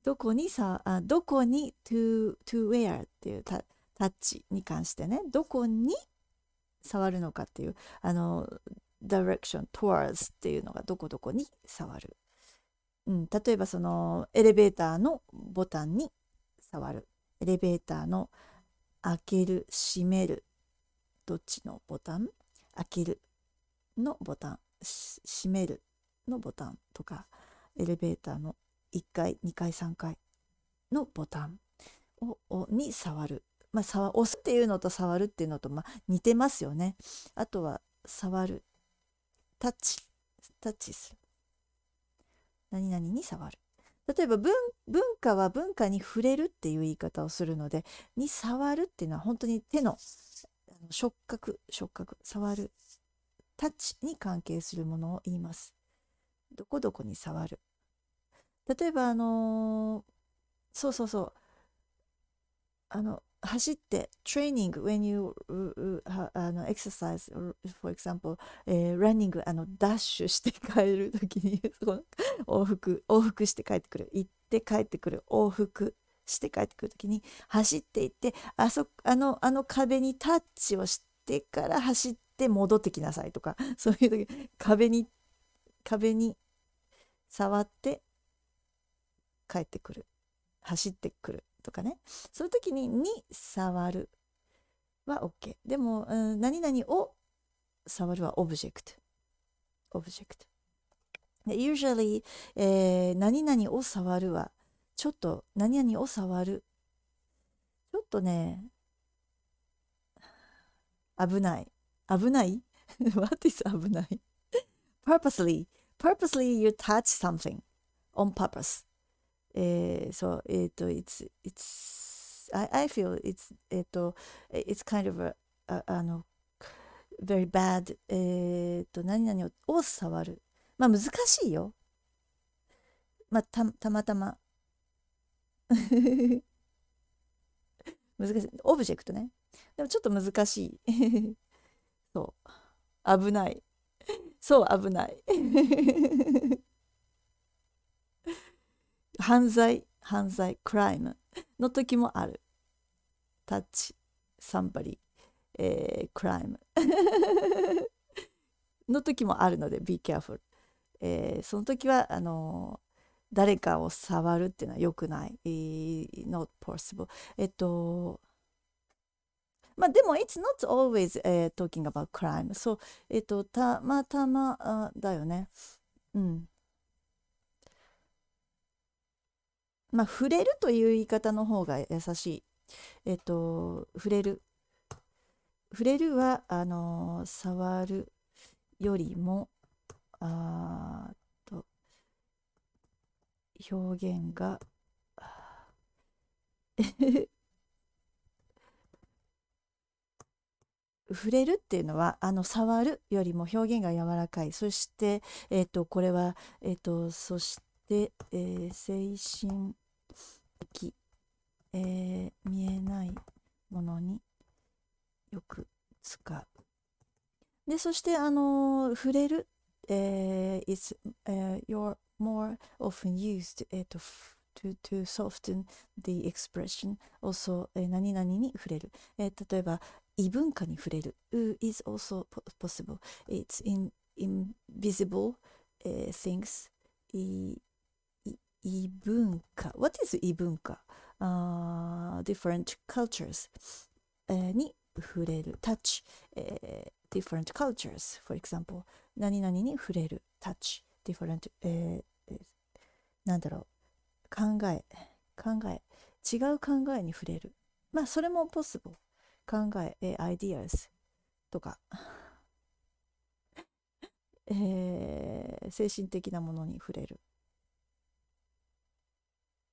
どこにさあどこに to, to w e a r っていうタッチに関してねどこに触るのかっていうあの direction towards っていうのがどこどこに触る、うん、例えばそのエレベーターのボタンに触るエレベーターの開ける閉めるどっちのボタン開けるのボタン閉めるのボタンとかエレベーターの1回2回3回のボタンをに触る、まあ、押すっていうのと触るっていうのと、まあ、似てますよねあとは触るタッチタッチする何々に触る例えば文化は文化に触れるっていう言い方をするのでに触るっていうのは本当に手の触覚触覚触るタッチに関係するものを言います。どこどこに触る例えばあのー、そうそうそうあの走って training when you あの exercise for example、えー、running あのダッシュして帰る時に往復往復して帰ってくる行って帰ってくる往復して帰ってくる時に走っていってあそあのあの壁にタッチをしてから走って戻ってきなさいとかそういう時壁に壁に触って帰ってくる走ってくるとかねそういう時に「に触る」は OK でも、うん、何々を触るはオブジェクトオブジェクト usually、えー、何々を触るはちょっと何々を触るちょっとね危ない危ない ?What is 危ない ?Purposely Purposely you touch something on purpose えー、そう、えっ、と、it's, it's, I, I feel it's, えっ、と、it's kind of a, a, あの、very bad, えっ、と、何々を触る。まあ、難しいよ。まあ、たたまたま。難しい。オブジェクトね。でもちょっと難しい。そう。危ない。そう、危ない。犯罪犯罪クライムの時もあるタッチサンバリークライムの時もあるので be careful、えー、その時はあのー、誰かを触るっていうのは良くない、え not possible えっとまあでも it's not always、えー、talking about crime そうえっとたまたまだよねうんまあ、触れるという言い方の方が優しい。えっと、触れる。触れるは、あのー、触るよりも、あと、表現が、触れるっていうのはあの触るよりも表現が柔らかいそして、えーと、これは、えーと、とそして、えー、精神えー、見えないものによく使う。で、そして、あのー、触れる、えー、is、uh, your more often used、えー、と to, to soften the expression also、えー、何々に触れる、えー、例えば異文化に触れる is also possible it's in invisible、えー、things 異文化 what is 異文化 uh, different cultures に触れる touch、different cultures for example 何々に触れる touch different、えなんだろう考え考え違う考えに触れるまあそれも possible 考え、えー、ideas とかえー、精神的なものに触れる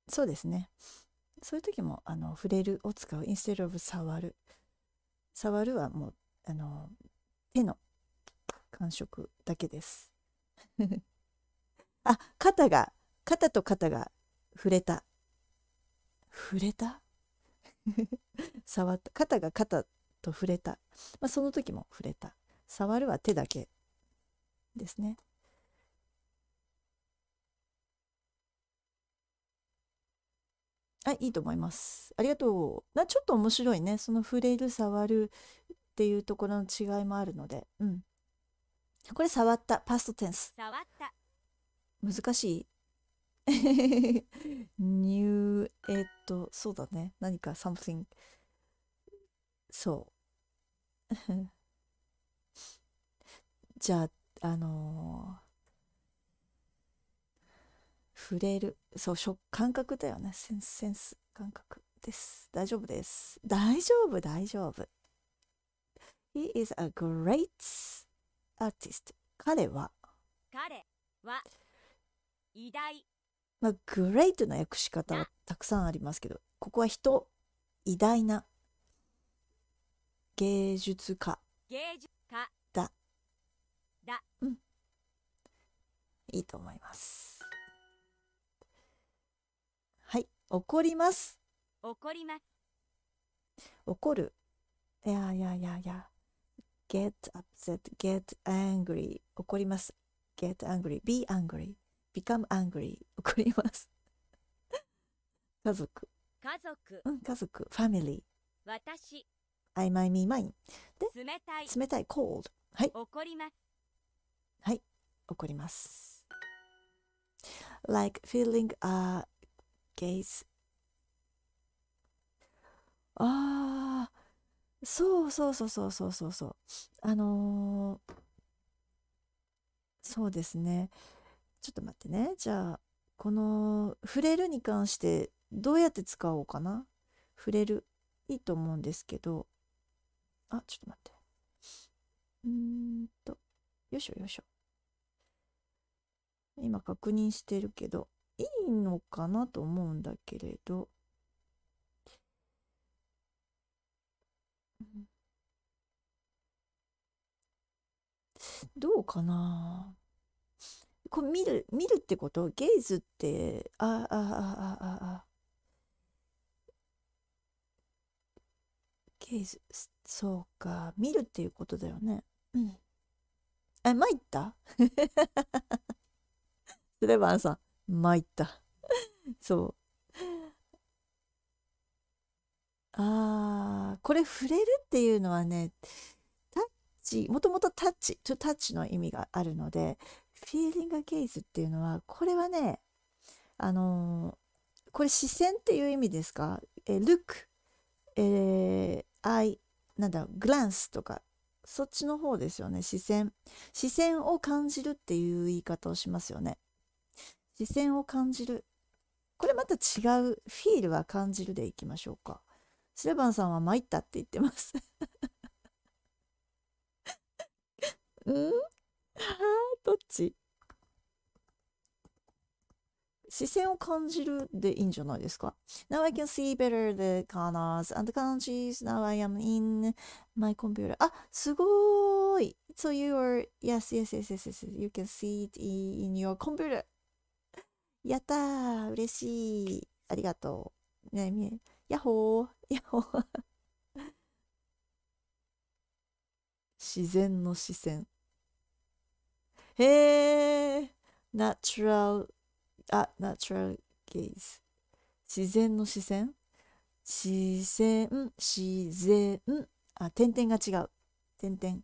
そうですねそういう時もあの触れるを使う instead of 触る触るはもうあの手の感触だけです あ肩が肩と肩が触れた触れた 触った肩が肩と触れた、まあ、その時も触れた触るは手だけですねあいいと思います。ありがとう。なちょっと面白いね。その触れる、触るっていうところの違いもあるので。うん。これ触った。パストテンス。触った。難しい。ニュー、えー、っと、そうだね。何か、something。そう。じゃあ、あのー触れる。そう、触感覚だよね。センス、センス、感覚です。大丈夫です。大丈夫、大丈夫。He is a great artist. 彼は。彼は偉大。まあ、グレイトな訳し方はたくさんありますけど、ここは人、偉大な芸術家。芸術家だ。だ。うん。いいと思います。怒ります。怒ります。怒る。いやいやいやいや。get upset, get angry. 怒ります。get angry, be angry, become angry. 怒ります。家族。家族。うん、家族。family。私。I, my, me, mine. で、冷たい。冷たい。cold. はい。怒ります。はい。怒ります。Like feeling a gaze ああそうそうそうそうそうそうそうあのー、そうですねちょっと待ってねじゃあこの触れるに関してどうやって使おうかな触れるいいと思うんですけどあちょっと待ってうーんとよいしょよいしょ今確認してるけどいいのかなと思うんだけれど、どうかなこう見る、見るってことゲイズって、ああ、ああ、ああ、ゲイズ、そうか、見るっていうことだよね。うん。え、参った スレバンさん。参った。そう。あーこれ触れるっていうのはね、タッチ、もともとタッチ、とタッチの意味があるので、フィーリングゲイズっていうのは、これはね、あのー、これ視線っていう意味ですかえ、look, えー、I, なんだグラ glance とかそっちの方ですよね視線視線を感じるっていう言い方をしますよね視線を感じるこれまた違うフィールは感じるでいきましょうかスレバンさんは参ったって言ってますうんどっち視線を感じるでいいんじゃないですか ?Now I can see better the colors and countries now I am in my computer あすごい So you are yes yes yes yes yes you can see it in your computer やったー嬉しいありがとう。ねえ、やっほーやっほー 自然の視線。へえナチュラル、あ、ナチュラル a l g 自然の視線自然、自然。あ、点々が違う。点々。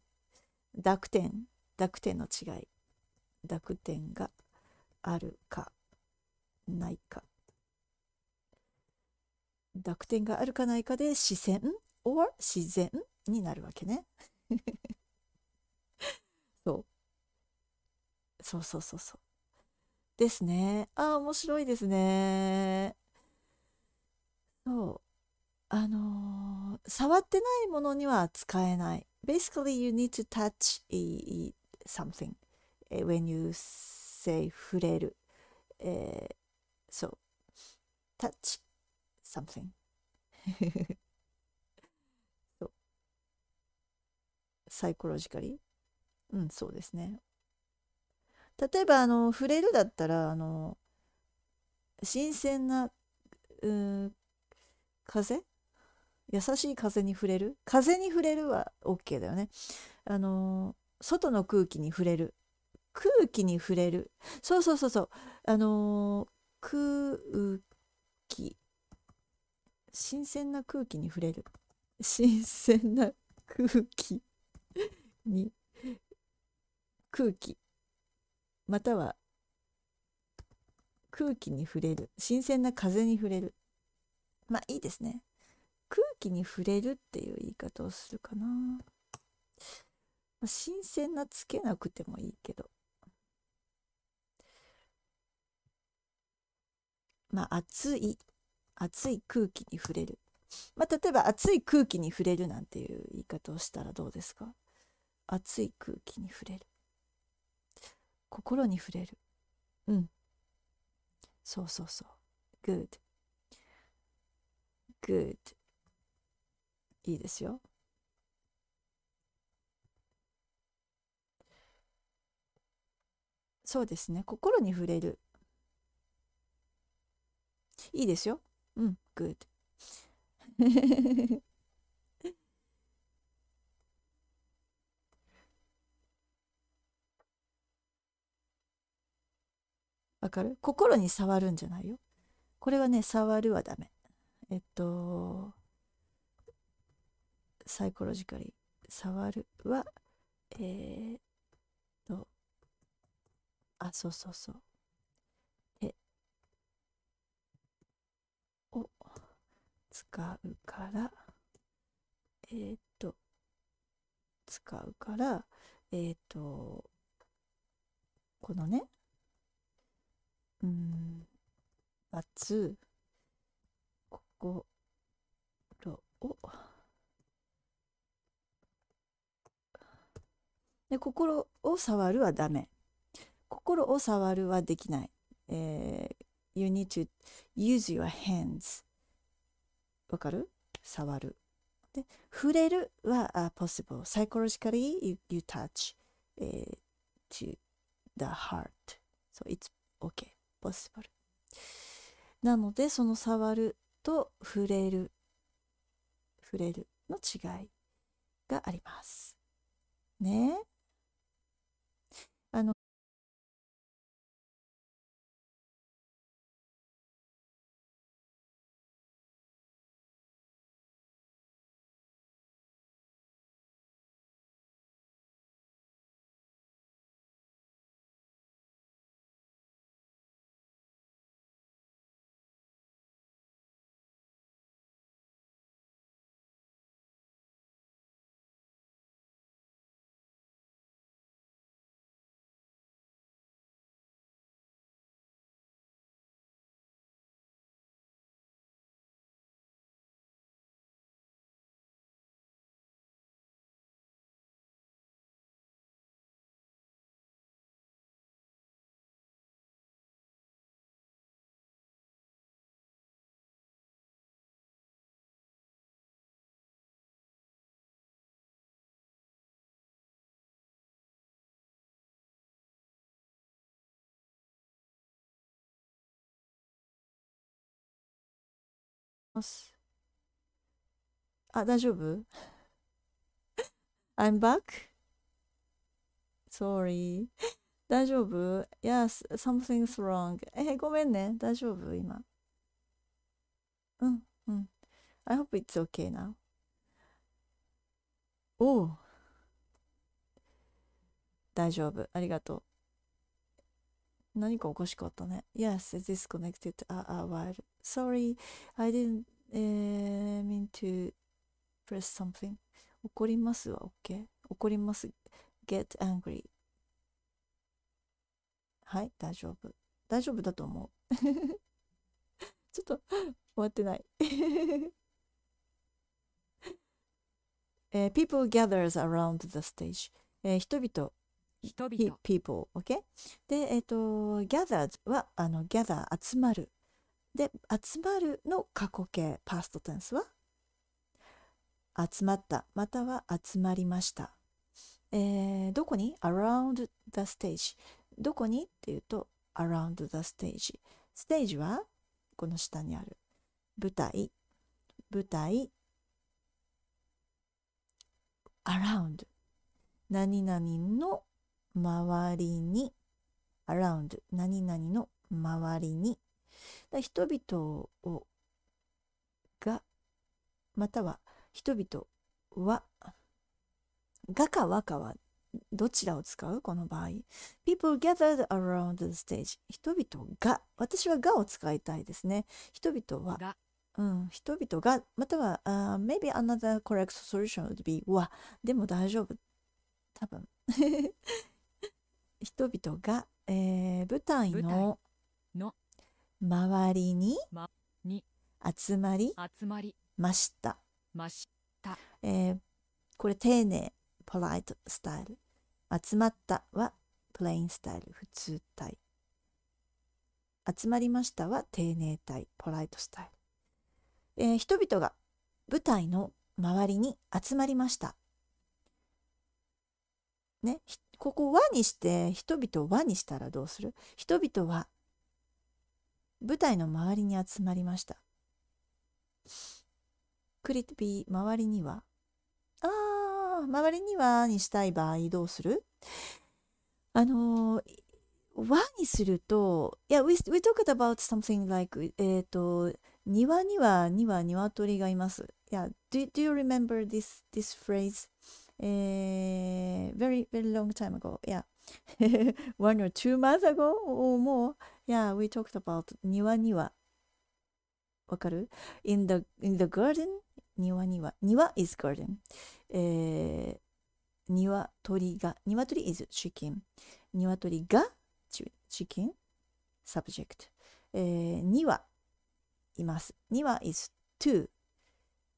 濁点、濁点の違い。濁点があるか。ないか濁点があるかないかで視線 or 自然になるわけね そうそうそうそうそうですねああ面白いですねそうあのー、触ってないものには使えない basically you need to touch something when you say 触れる、えそう。touch something. うん、そうですね。例えば、あの、触れるだったら、あの、新鮮な、うん、風優しい風に触れる風に触れるは OK だよね。あの、外の空気に触れる。空気に触れる。そうそうそうそう。あの空気新鮮な空気に触れる新鮮な空気に空気または空気に触れる新鮮な風に触れるまあいいですね空気に触れるっていう言い方をするかな、ま新鮮なつけなくてもいいけどまあ、熱い熱い空気に触れる、まあ、例えば熱い空気に触れるなんていう言い方をしたらどうですか熱い空気に触れる心に触れるうんそうそうそう good good いいですよそうですね心に触れるいいですよ。うん、グッド。わかる心に触るんじゃないよ。これはね、触るはダメ。えっと、サイコロジカリ触るは、えー、っと、あ、そうそうそう。使うから、えー、っと、使うから、えー、っと、このね、うん、バツ、心を、で、心を触るはダメ。心を触るはできない。えー、you need to use your hands わかる触る。で、触れるは、uh, possible. Psychologically, you, you touch、uh, to the heart. So it's okay, possible. なので、その触ると触れる、触れるの違いがあります。ねます。あ、大丈夫 ?I'm back?Sorry. 大丈夫 ?Yes, something's wrong. え、ごめんね。大丈夫今。うん、うん。I hope it's okay now. おお。大丈夫。ありがとう。何かおかしかったね。Yes, i disconnected a, a while Sorry, I didn't、uh, mean to press something. 怒りますは OK? 怒ります。get angry. はい、大丈夫。大丈夫だと思う。ちょっと終わってない。えー、people gathers around the stage. えー、人々。人々。people. OK? で、えっ、ー、と、gathered は、あの、gather、集まる。で集まるの過去形パストテンスは集まったまたは集まりました、えー、どこに around the stage どこにっていうと around the stage ステージはこの下にある舞台舞台 around 何々の周りに around 何々の周りにだ人々をがまたは人々はがか和かはどちらを使うこの場合 People gathered around the stage 人々が私はがを使いたいですね人々はうん、人々がまたは、uh, maybe another correct solution would be はでも大丈夫多分人々が、えー、舞台のの周りに集まりましたましえー、これ丁寧ポライトスタイル集まったはプレインスタイル普通体集まりましたは丁寧体ポライトスタイル、えー、人々が舞台の周りに集まりましたねここ「和」にして人々を「和」にしたらどうする人々は舞台の周りに集まりましたクリティピー周りにはああ周りにはにしたい場合どうするあの和にすると、いや、we, we talked about something like, えっ、と、庭には、には鶏がいます。いや、do, do you remember this, this phrase? えー、very, very long time ago. Yeah. one or two months ago? おもう Yeah, we talked about 庭はわかる in the, ?In the garden? 庭に庭 is garden. えー、庭鳥が。庭鳥 is chicken. 庭鳥がチ h i c subject。えー、庭います。にわ is to. w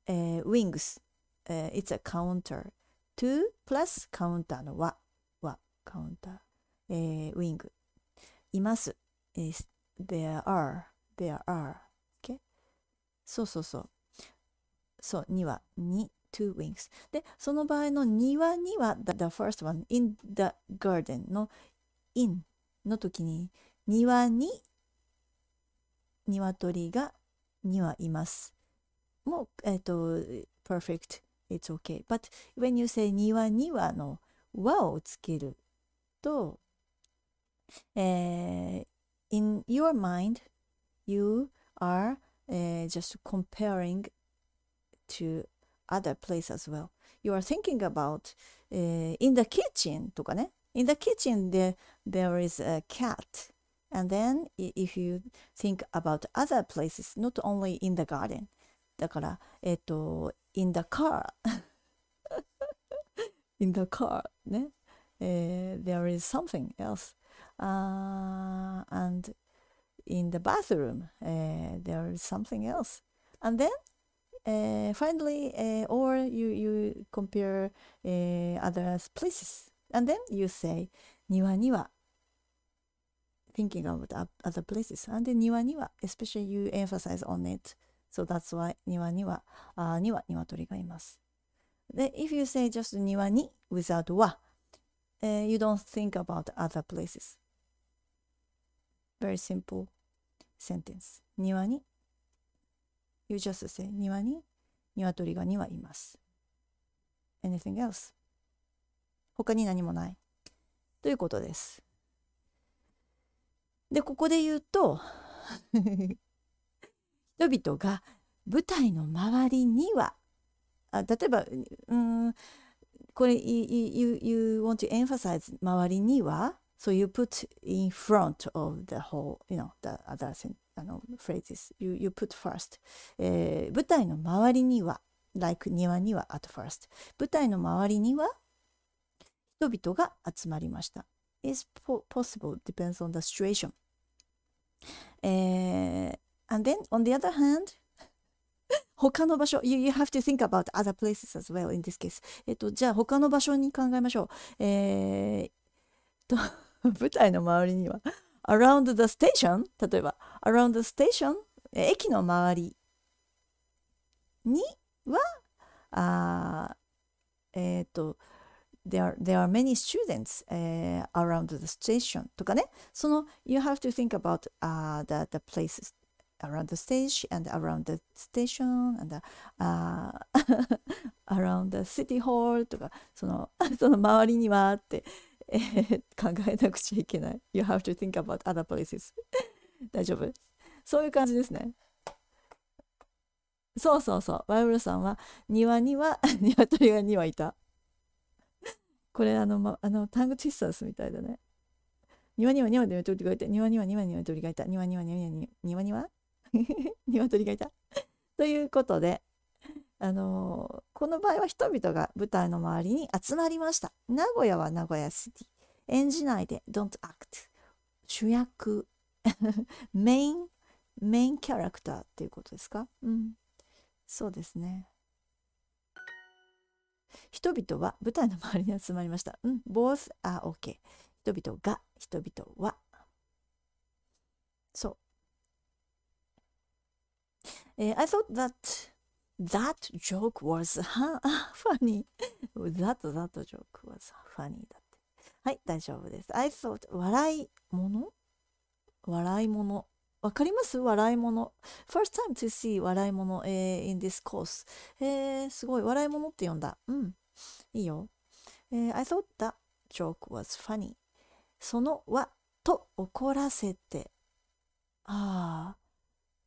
えー、wings. えー、it's a counter. to w plus counter の和。カウンター、えー、ウィング、います。えー、there are, there are, okay? そうそうそう。そう、には、に、two wings。で、その場合の庭には、the, the first one, in the garden の in の時に、庭に鶏がにはいます。もう、えっ、ー、と、perfect, it's okay. But when you say 庭にはの和をつけると、えー、in eh, your mind, you eh, just comparing to other place as well. You are thinking eh, in the kitchen とかね。In the kitchen, there, there is a cat. And then if you think about other places, not only in the garden. だから、えっ、ー、と、in the car. in the car ね。uh, there is something else. Uh, and in the bathroom, uh, there is something else. And then uh, finally, uh, or you, you compare uh, other places. And then you say, niwa niwa, thinking about other places. And then niwa niwa, especially you emphasize on it. So that's why niwa niwa, uh, niwa niwa toriga imasu. Then if you say just niwa ni without wa, uh, you don't think about other places. Very simple sentence. 庭に You just say 庭に鶏が2羽います。Anything else? 他に何もない。ということです。で、ここで言うと人々が舞台の周りには、あ例えば、うん、これ you, you want to emphasize 周りには so you put in front of the whole you know the other あの phrases you, you put first、えー、舞台の周りには like 庭には at first 舞台の周りには人々が集まりました is possible depends on the situation、えー、and then on the other hand 他の場所 you, you have to think about other places as well in this case えっとじゃあ他の場所に考えましょうえー、っと舞台の周りには around the station 例えば around the station 駅の周りにはあえっ、ー、と there, there are many students、uh, around the station とかねその you have to think about、uh, the, the places around the stage and around the station and、uh, around the city hall とかその その周りにはって、えー、考えなくちゃいけない You have to think about other places 大丈夫そういう感じですねそうそうそうバイブルさんは庭には鶏が2羽いたこれあの、ま、あのタングティッサースみたいだね庭には庭にはがいた庭には庭には鳥がいた庭には庭には庭には 鶏がいた。ということで、あのー、この場合は人々が舞台の周りに集まりました。名古屋は名古屋シティ。演じないで、don't act。主役、メイン、メインキャラクターっていうことですかうん。そうですね。人々は舞台の周りに集まりました。うん、both are okay。人々が、人々は。そう。I thought that that joke was funny. that, that joke was funny. だって。はい、大丈夫です。I thought 笑い物笑い物。わかります笑い物。First time to see 笑い物、えー、in this course、えー。すごい。笑い物って読んだ。うん。いいよ。えー、I thought that joke was funny. そのはと怒らせて。ああ。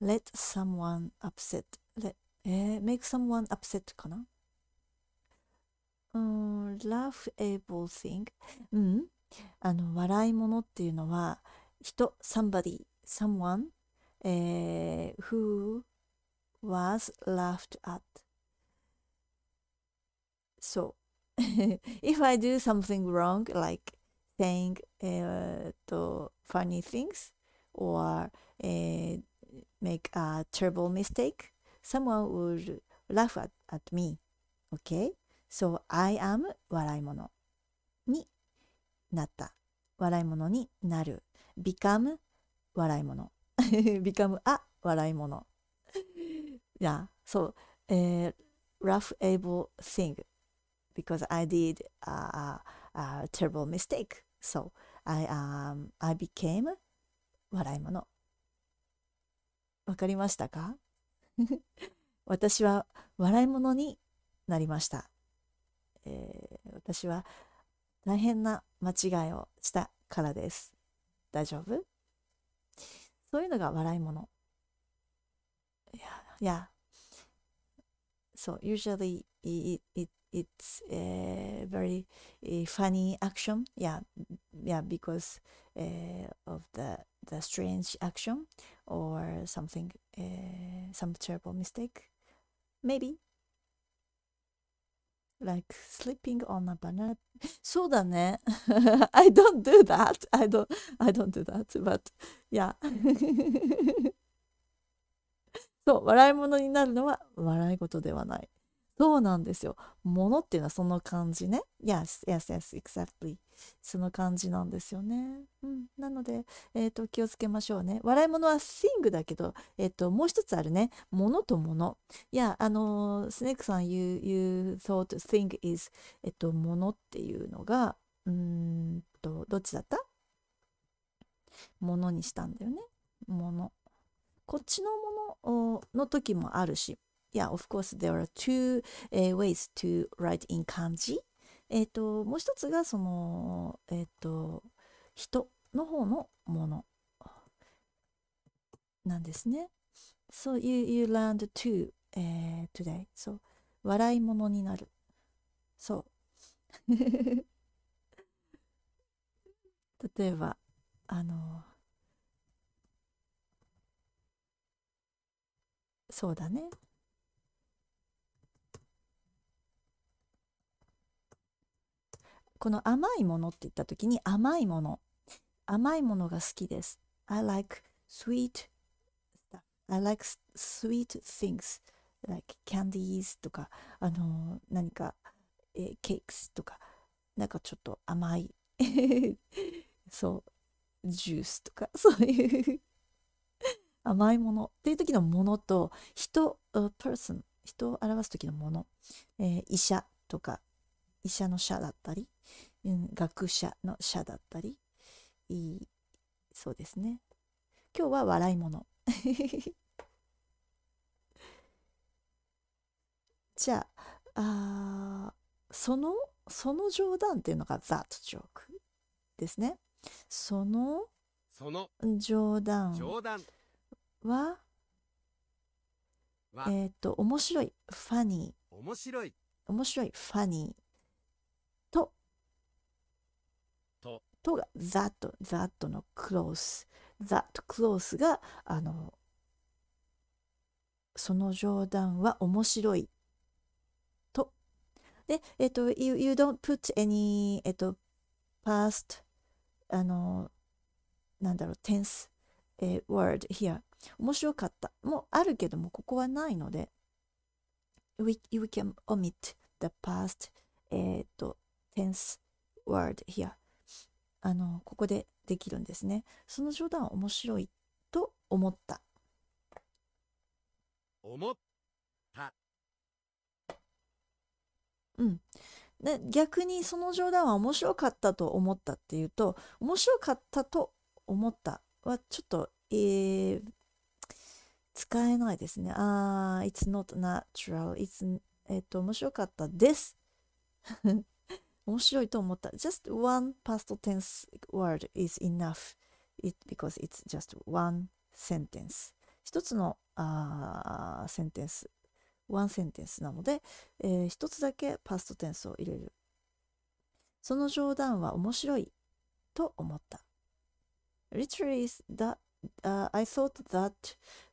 let someone upset Let eh, make someone upset かなうん、laughable thing うん、あの、笑い物っていうのは、人、somebody, someone、えー、who was laughed at So, if I do something wrong like saying、えー、と funny things or、えー make a terrible mistake, someone would laugh at, at me. Okay? So I am 笑いものになった。笑いものになる。become 笑いもの。become a 笑いもの。者。いや、そう。えー、rough able thing because I did a, a, a terrible mistake. So I, um, I became 笑いもの。分かりましたか私は笑い者になりました、えー、私は大変な間違いをしたからです大丈夫そういうのが笑い者いやいやそう usually it, it it's a very funny action yeah yeah because uh, of the the strange action or something, uh, some terrible mistake. Maybe. Like sleeping on a banana. そうだね。I don't do that. I don't, I don't do that. But yeah. そう、笑い物になるのは笑い事ではない。そうなんですよ。ものっていうのはその感じね。Yes, yes, yes, exactly. その感じなんですよね。うん、なので、えーと、気をつけましょうね。笑い物は thing だけど、えーと、もう一つあるね。ものともの。いや、あのスネークさん you, you thought thing is、えっと、ものっていうのが、うんと、どっちだったものにしたんだよね。もの。こっちのものの時もあるし、yeah, of course, there are two、uh, ways to write in 漢字。えっ、ー、と、もう一つが、その、えっ、ー、と、人の方のものなんですね。So you, you learned to、uh, today. So, 笑いものになる。そう。例えば、あの、そうだね。この甘いものって言った時に甘いもの甘いものが好きです I like sweet I like sweet things like candies とかあの何か、えー、ケー s とかなんかちょっと甘い そうジュースとか そういう甘いものっていう時のものと人、person 人を表す時のもの、えー、医者とか医者の者だったり、うん、学者の者だったりそうですね今日は笑い者 じゃああそのその冗談っていうのが that joke ですねそのその冗談はえっ、ー、と面白いファニー面白い面白いファニーとが that that の close that close があのその冗談は面白いとでえっと you, you don't put any えっと past あのなんだろう tense、えー、word here 面白かったもあるけどもここはないので we, you can omit the past えっと tense word here あのここでできるんですねその冗談面白いと思った思ったうんで逆にその冗談は面白かったと思ったっていうと面白かったと思ったはちょっと、えー、使えないですねああ it's not natural it's えっ、と面白かったです面白いと思った。Just one past tense word is enough it, because it's just one sentence. 一つのあセンテンス、one sentence なので、えー、一つだけ past tense を入れる。その冗談は面白いと思った。Literally, that,、uh, I thought that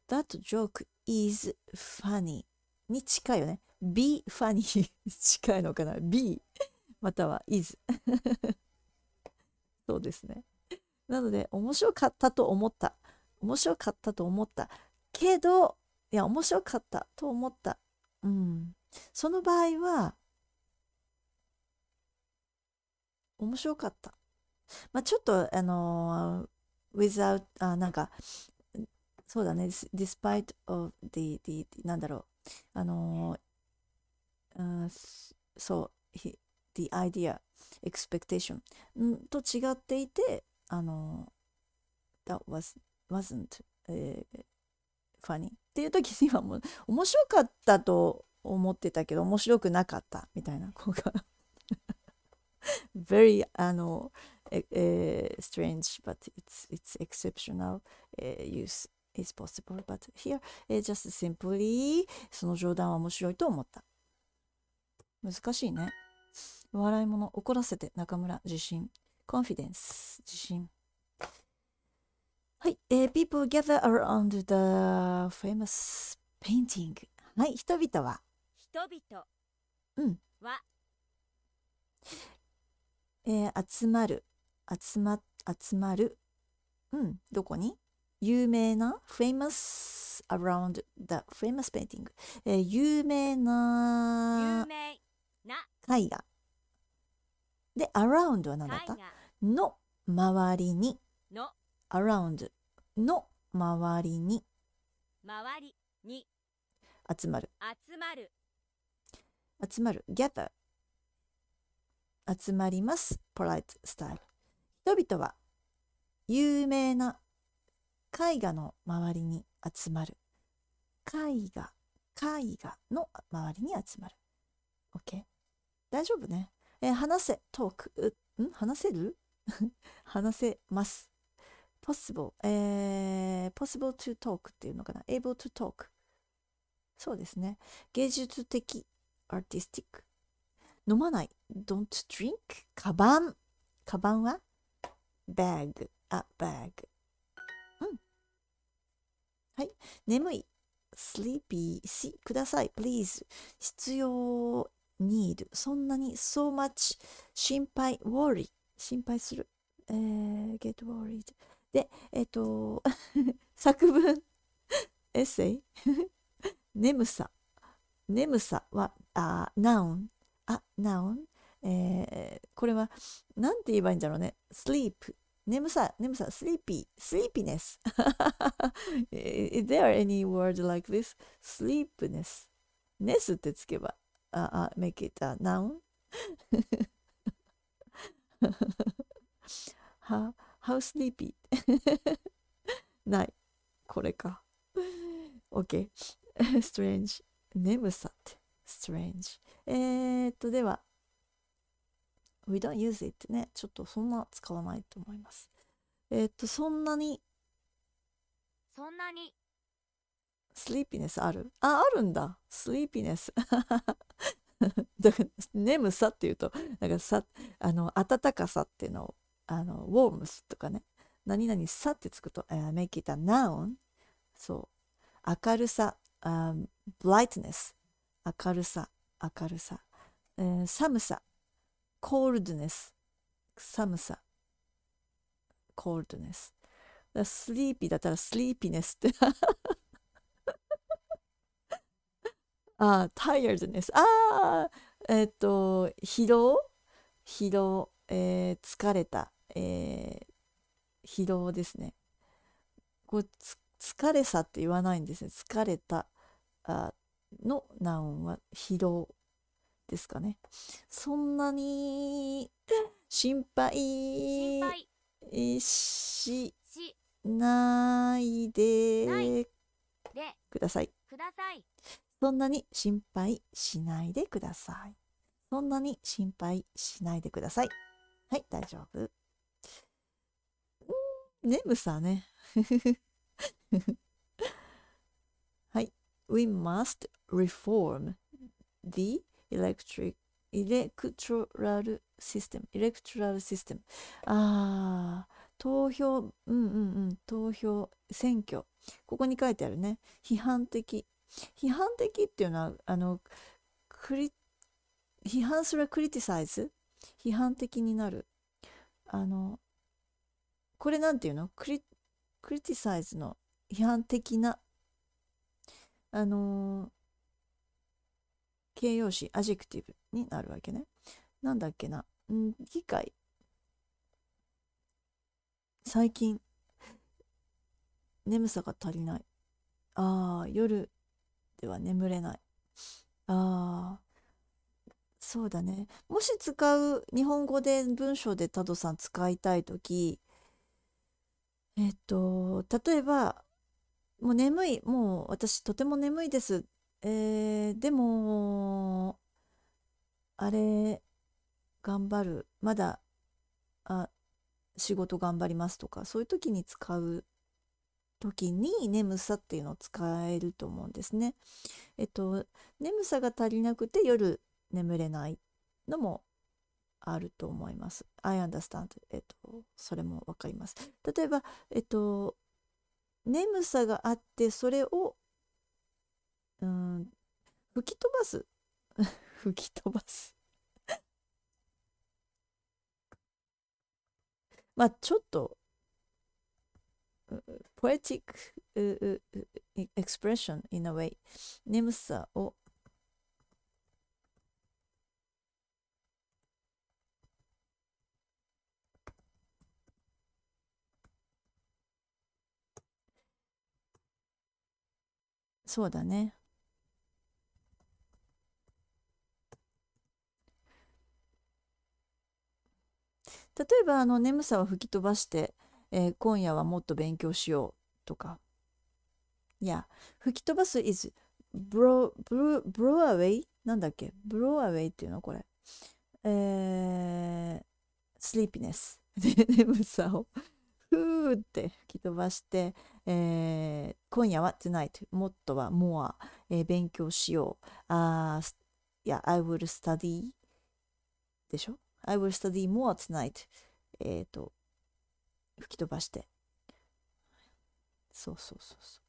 that joke is funny に近いよね。be funny に近いのかな。be または is そうですねなので面白かったと思った面白かったと思ったけどいや面白かったと思ったうんその場合は面白かった。まあ、ちょっと、あの without、あなんか、そうだね、despite of the, the, the なんだろう、あのうん、そう、the idea, expectation と違っていて、あの、that was, wasn't、えー、funny っていう時にはもう面白かったと思ってたけど面白くなかったみたいな子が very あの、ええ strange but it's, it's exceptional、えー、use is possible but here、え just simply その冗談は面白いと思った難しいね笑い者怒らせて中村自信コンフィデンス自信はい、えー、people gather around the famous painting はい人々は人々うんは、えー、集まる集ま集まるうんどこに有名な famous around the famous painting、えー、有名な有名な絵画で、around は何だったの周りに。around の周りに。周りに。集まる。集まる。集まる。gather。集まります。polite style。人々は有名な絵画の周りに集まる。絵画、絵画の周りに集まる。OK。大丈夫ね。えー、話せ、トーク、ん話せる話せます。possible、えー、possible to talk っていうのかな。able to talk。そうですね。芸術的、artistic。飲まない、don't drink。カバン。カバンは bag。あ、bag。うん。はい。眠い、sleepy。し、ください、please。必要、need そんなに so much 心配 worry 心配する、えー、get worried でえっ、ー、と作文エッセイ眠さ眠さはあナウンあナウンえー、これは何て言えばいいんだろうね sleep 眠さ、眠さ、sleepy, sleepiness. Is there any word like this? sleepness. ネスってつけばあ、あ、make i は、how sleepy? ない。これか。OK。strange. 眠さって。strange. えっと、では。we don't use it ね。ちょっとそんな使わないと思います。えっと、そんなに。そんなに。スリーピネスあるあ、あるんだ。スリーピネス。だから、眠さっていうと、なんかさ、あの、暖かさっていうのを、あの、ウォームスとかね。何々さってつくと、uh, make it a noun。そう。明るさ、um, b i g h t n e s s 明るさ、明るさ。えー、寒さ、coldness。寒さ、coldness。スリーピーだったらスリーピネスってあ、tiredness。ああ、えっ、と、疲労疲労、えー、疲れた、えー、疲労ですね。こう疲れさって言わないんですね。疲れたあのナウンは疲労ですかね。そんなに心配しないでください。ください。そんなに心配しないでください。そんなに心配しないでください。はい、大丈夫。眠さね。はい。We must reform the electric electoral system. electoral system. ああ、投票、うんうんうん、投票、選挙。ここに書いてあるね。批判的批判的っていうのはあのクリ批判するクリティサイズ批判的になるあのこれなんていうのクリクリティサイズの批判的なあのー、形容詞アジェクティブになるわけねなんだっけな、ん、議会最近 眠さが足りないああ夜ては眠れない。ああそうだね。もし使う日本語で文章でタドさん使いたい時えっと例えばもう眠いもう私とても眠いです。えー、でもあれ頑張るまだあ仕事頑張りますとかそういう時に使う時に眠さっていうのを使えると思うんですね。えっと眠さが足りなくて夜眠れないのもあると思います。I understand. えっとそれもわかります。例えばえっと眠さがあってそれをうん吹き飛ばす 吹き飛ばすまあちょっと poetic expression in a way 眠さをそうだね例えばあの眠さを吹き飛ばしてえー、今夜はもっと勉強しようとか。いや、吹き飛ばす is blow, blow, blow away? なんだっけ ?blow away っていうのこれ。えー、sleepiness。眠さを。ふーって吹き飛ばして、えー、今夜は tonight。もっとは more、えー、勉強しよう。あいや、I will study でしょ ?I will study more tonight. えっ、ー、と、吹き飛ばして。そうそうそうそう。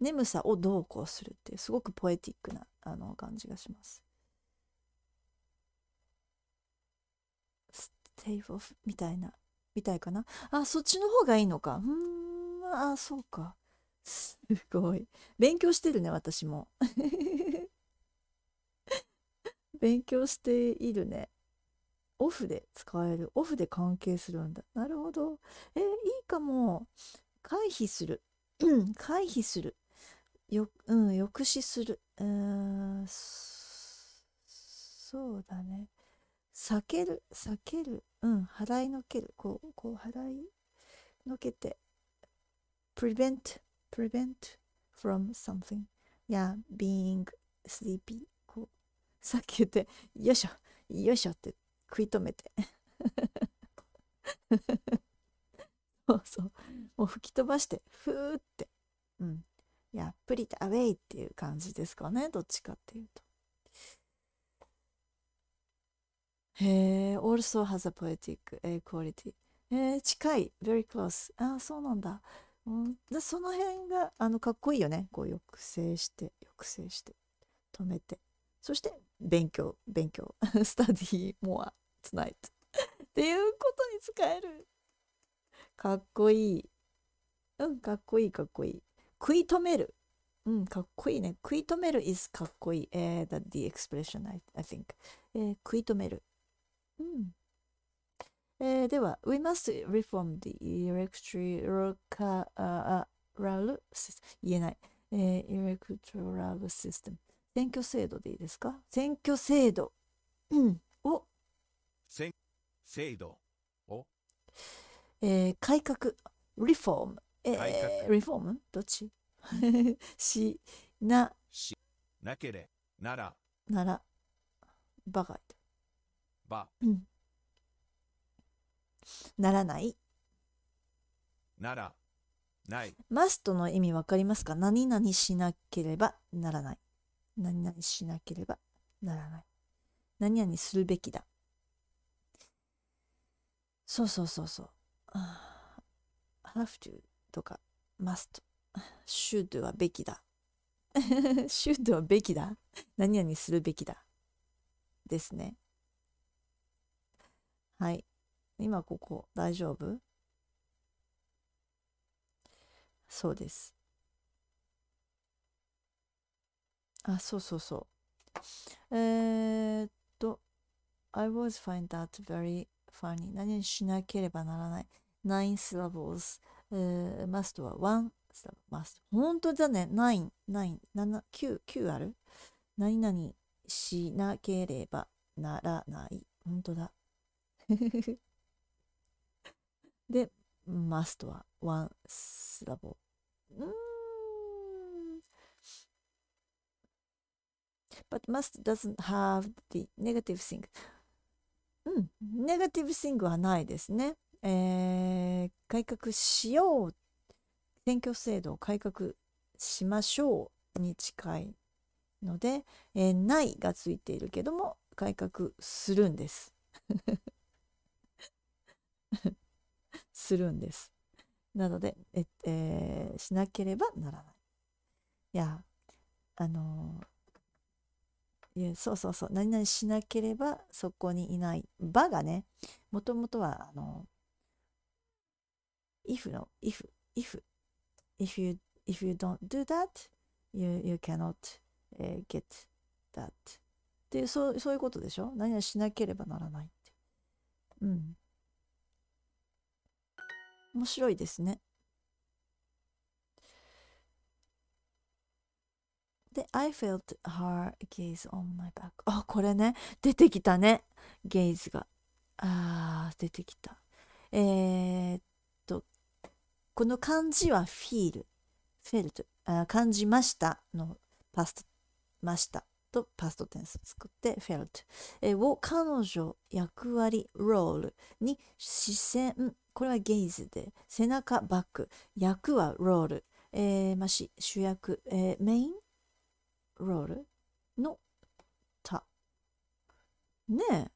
眠さをどうこうするっていうすごくポエティックなあの感じがします。ステイオフみたいなみたいかなあそっちの方がいいのかうんあそうかすごい勉強してるね私も勉強しているね。オフで使える。オフで関係するんだ。なるほど。えー、いいかも。回避する。回避する。よ、うん、抑止する。うん、そうだね。避ける、避ける。うん、払いのける。こう、こう、払いのけて。prevent, prevent from something. Yeah, being sleepy. さっき言って、よいしょ、よいしょって食い止めて。そうそう。もう吹き飛ばして、ふーって。うん。やっぷりとアウェイっていう感じですかね。どっちかっていうと。へえ、also has a poetic、u quality. えー、近い。very close. ああ、そうなんだ。うん、でその辺があのかっこいいよね。こう抑制して、抑制して、止めて。そして勉強勉強 study more tonight っていうことに使えるかっこいいうんかっこいいかっこいい食い止めるうんかっこいいね食い止める is かっこいいえー、that the expression I, I think、えー、食い止めるうんえー、では、We must reform the electrical、uh, uh, 言えない、えー、electoral system 選挙制度でいいですか選挙制度、うん、を選制度を、えー、改革リフォーム、えー、リフォームどっち しなしなけれならならばがいば、うん、ならないならないマストの意味わかりますか何々しなければならない何々しなければならない。何々するべきだ。そうそうそうそう。have to とか must。should はべきだ。should はべきだ。何々するべきだ。ですね。はい。今ここ大丈夫そうです。あ、そうそうそう。えー、っと、I always find that very funny. 何にしなければならない。nine syllables、えー、must は one must 本当だね nine nine 七九九ある何々しなければならない本当だで must は one syllable うん but must doesn't have the negative thing うん、ネガティブ i ングはないですね。えー、改革しよう、選挙制度を改革しましょうに近いので、えー、ないがついているけども、改革するんです。するんです。なので、ええー、しなければならない。いや、あのーいうそうそうそう何々しなければそこにいない「ば」がねもともとはあの「if」の「if」「if」「if you, if you don't do that you, you cannot、uh, get that」っていうそうそういうことでしょ何々しなければならないってうん面白いですねで、I felt her gaze on my back. あ、これね。出てきたね。ゲイズが。あー、出てきた。えー、っと、この漢字は feel。felt。あ感じましたのパスト、ましたとパストテンスを作って felt を彼女役割 role に視線これはゲイズで背中バック役はロール、えーまし、主役、えー、メインロールのた。ねえ。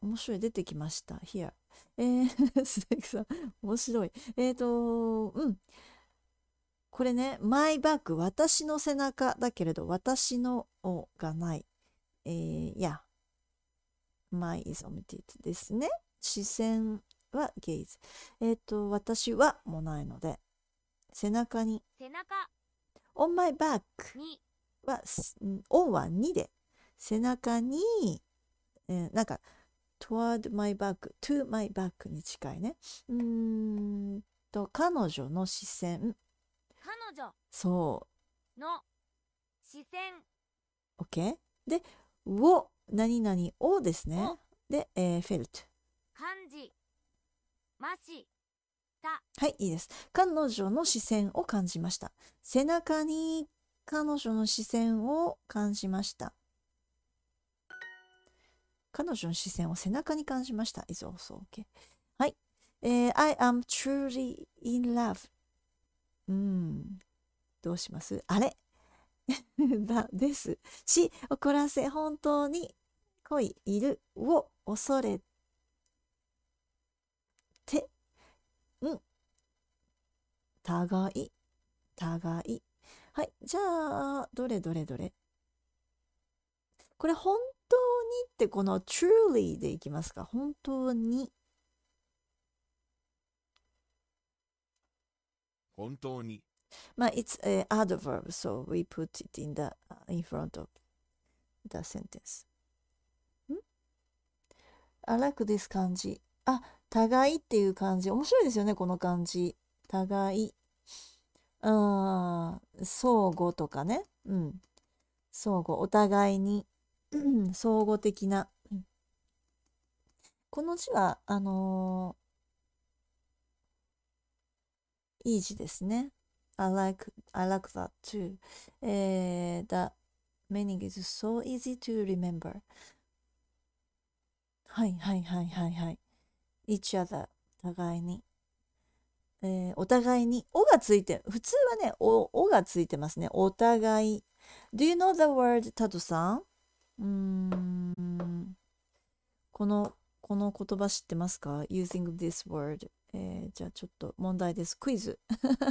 面白い。出てきました。here. えー、スネークさん、面白い。えっ、ー、と、うん。これね、マイバッグ、私の背中だけれど、私のがない。えー、いや。マイイ s o m i t t e ですね。視線はゲイズ。えっ、ー、と、私はもないので、背中に。背中。on my back に。は、オンは2で、背中に、えー、なんか、toward my back, to my back に近いね。うんと、彼女の視線。彼女そう。の視線。OK? で、を、何々をですね。で、えー、フェルト。感じまし、た。はい、いいです。彼女の視線を感じました。背中に彼女の視線を感じました。彼女の視線を背中に感じました。is also okay. はい。えー、I am truly in love. うん。どうしますあれ だ、です。し、怒らせ、本当に恋、いる、を恐れて、うん。互い、互い。はい。じゃあ、どれどれどれこれ、本当にってこの truly でいきますか。本当に。本当に。まあ、it's a n adverb, so we put it in the, in front of the sentence. ん I like this 漢字。あ、互いっていう漢字。面白いですよね、この漢字。互い。うん、相互とかね、うん、相互、お互いに、相互的な、この字は、あのー、いい字ですね。I like, I like that too. えー、t h e meaning is so easy to remember. はいはいはいはいはい。each other 互いにえー、お互いに、おがついて、普通はね、お、おがついてますね。お互い。Do you know the word タトさんん。この、この言葉知ってますか ?using this word、えー、じゃあちょっと問題です。クイズ。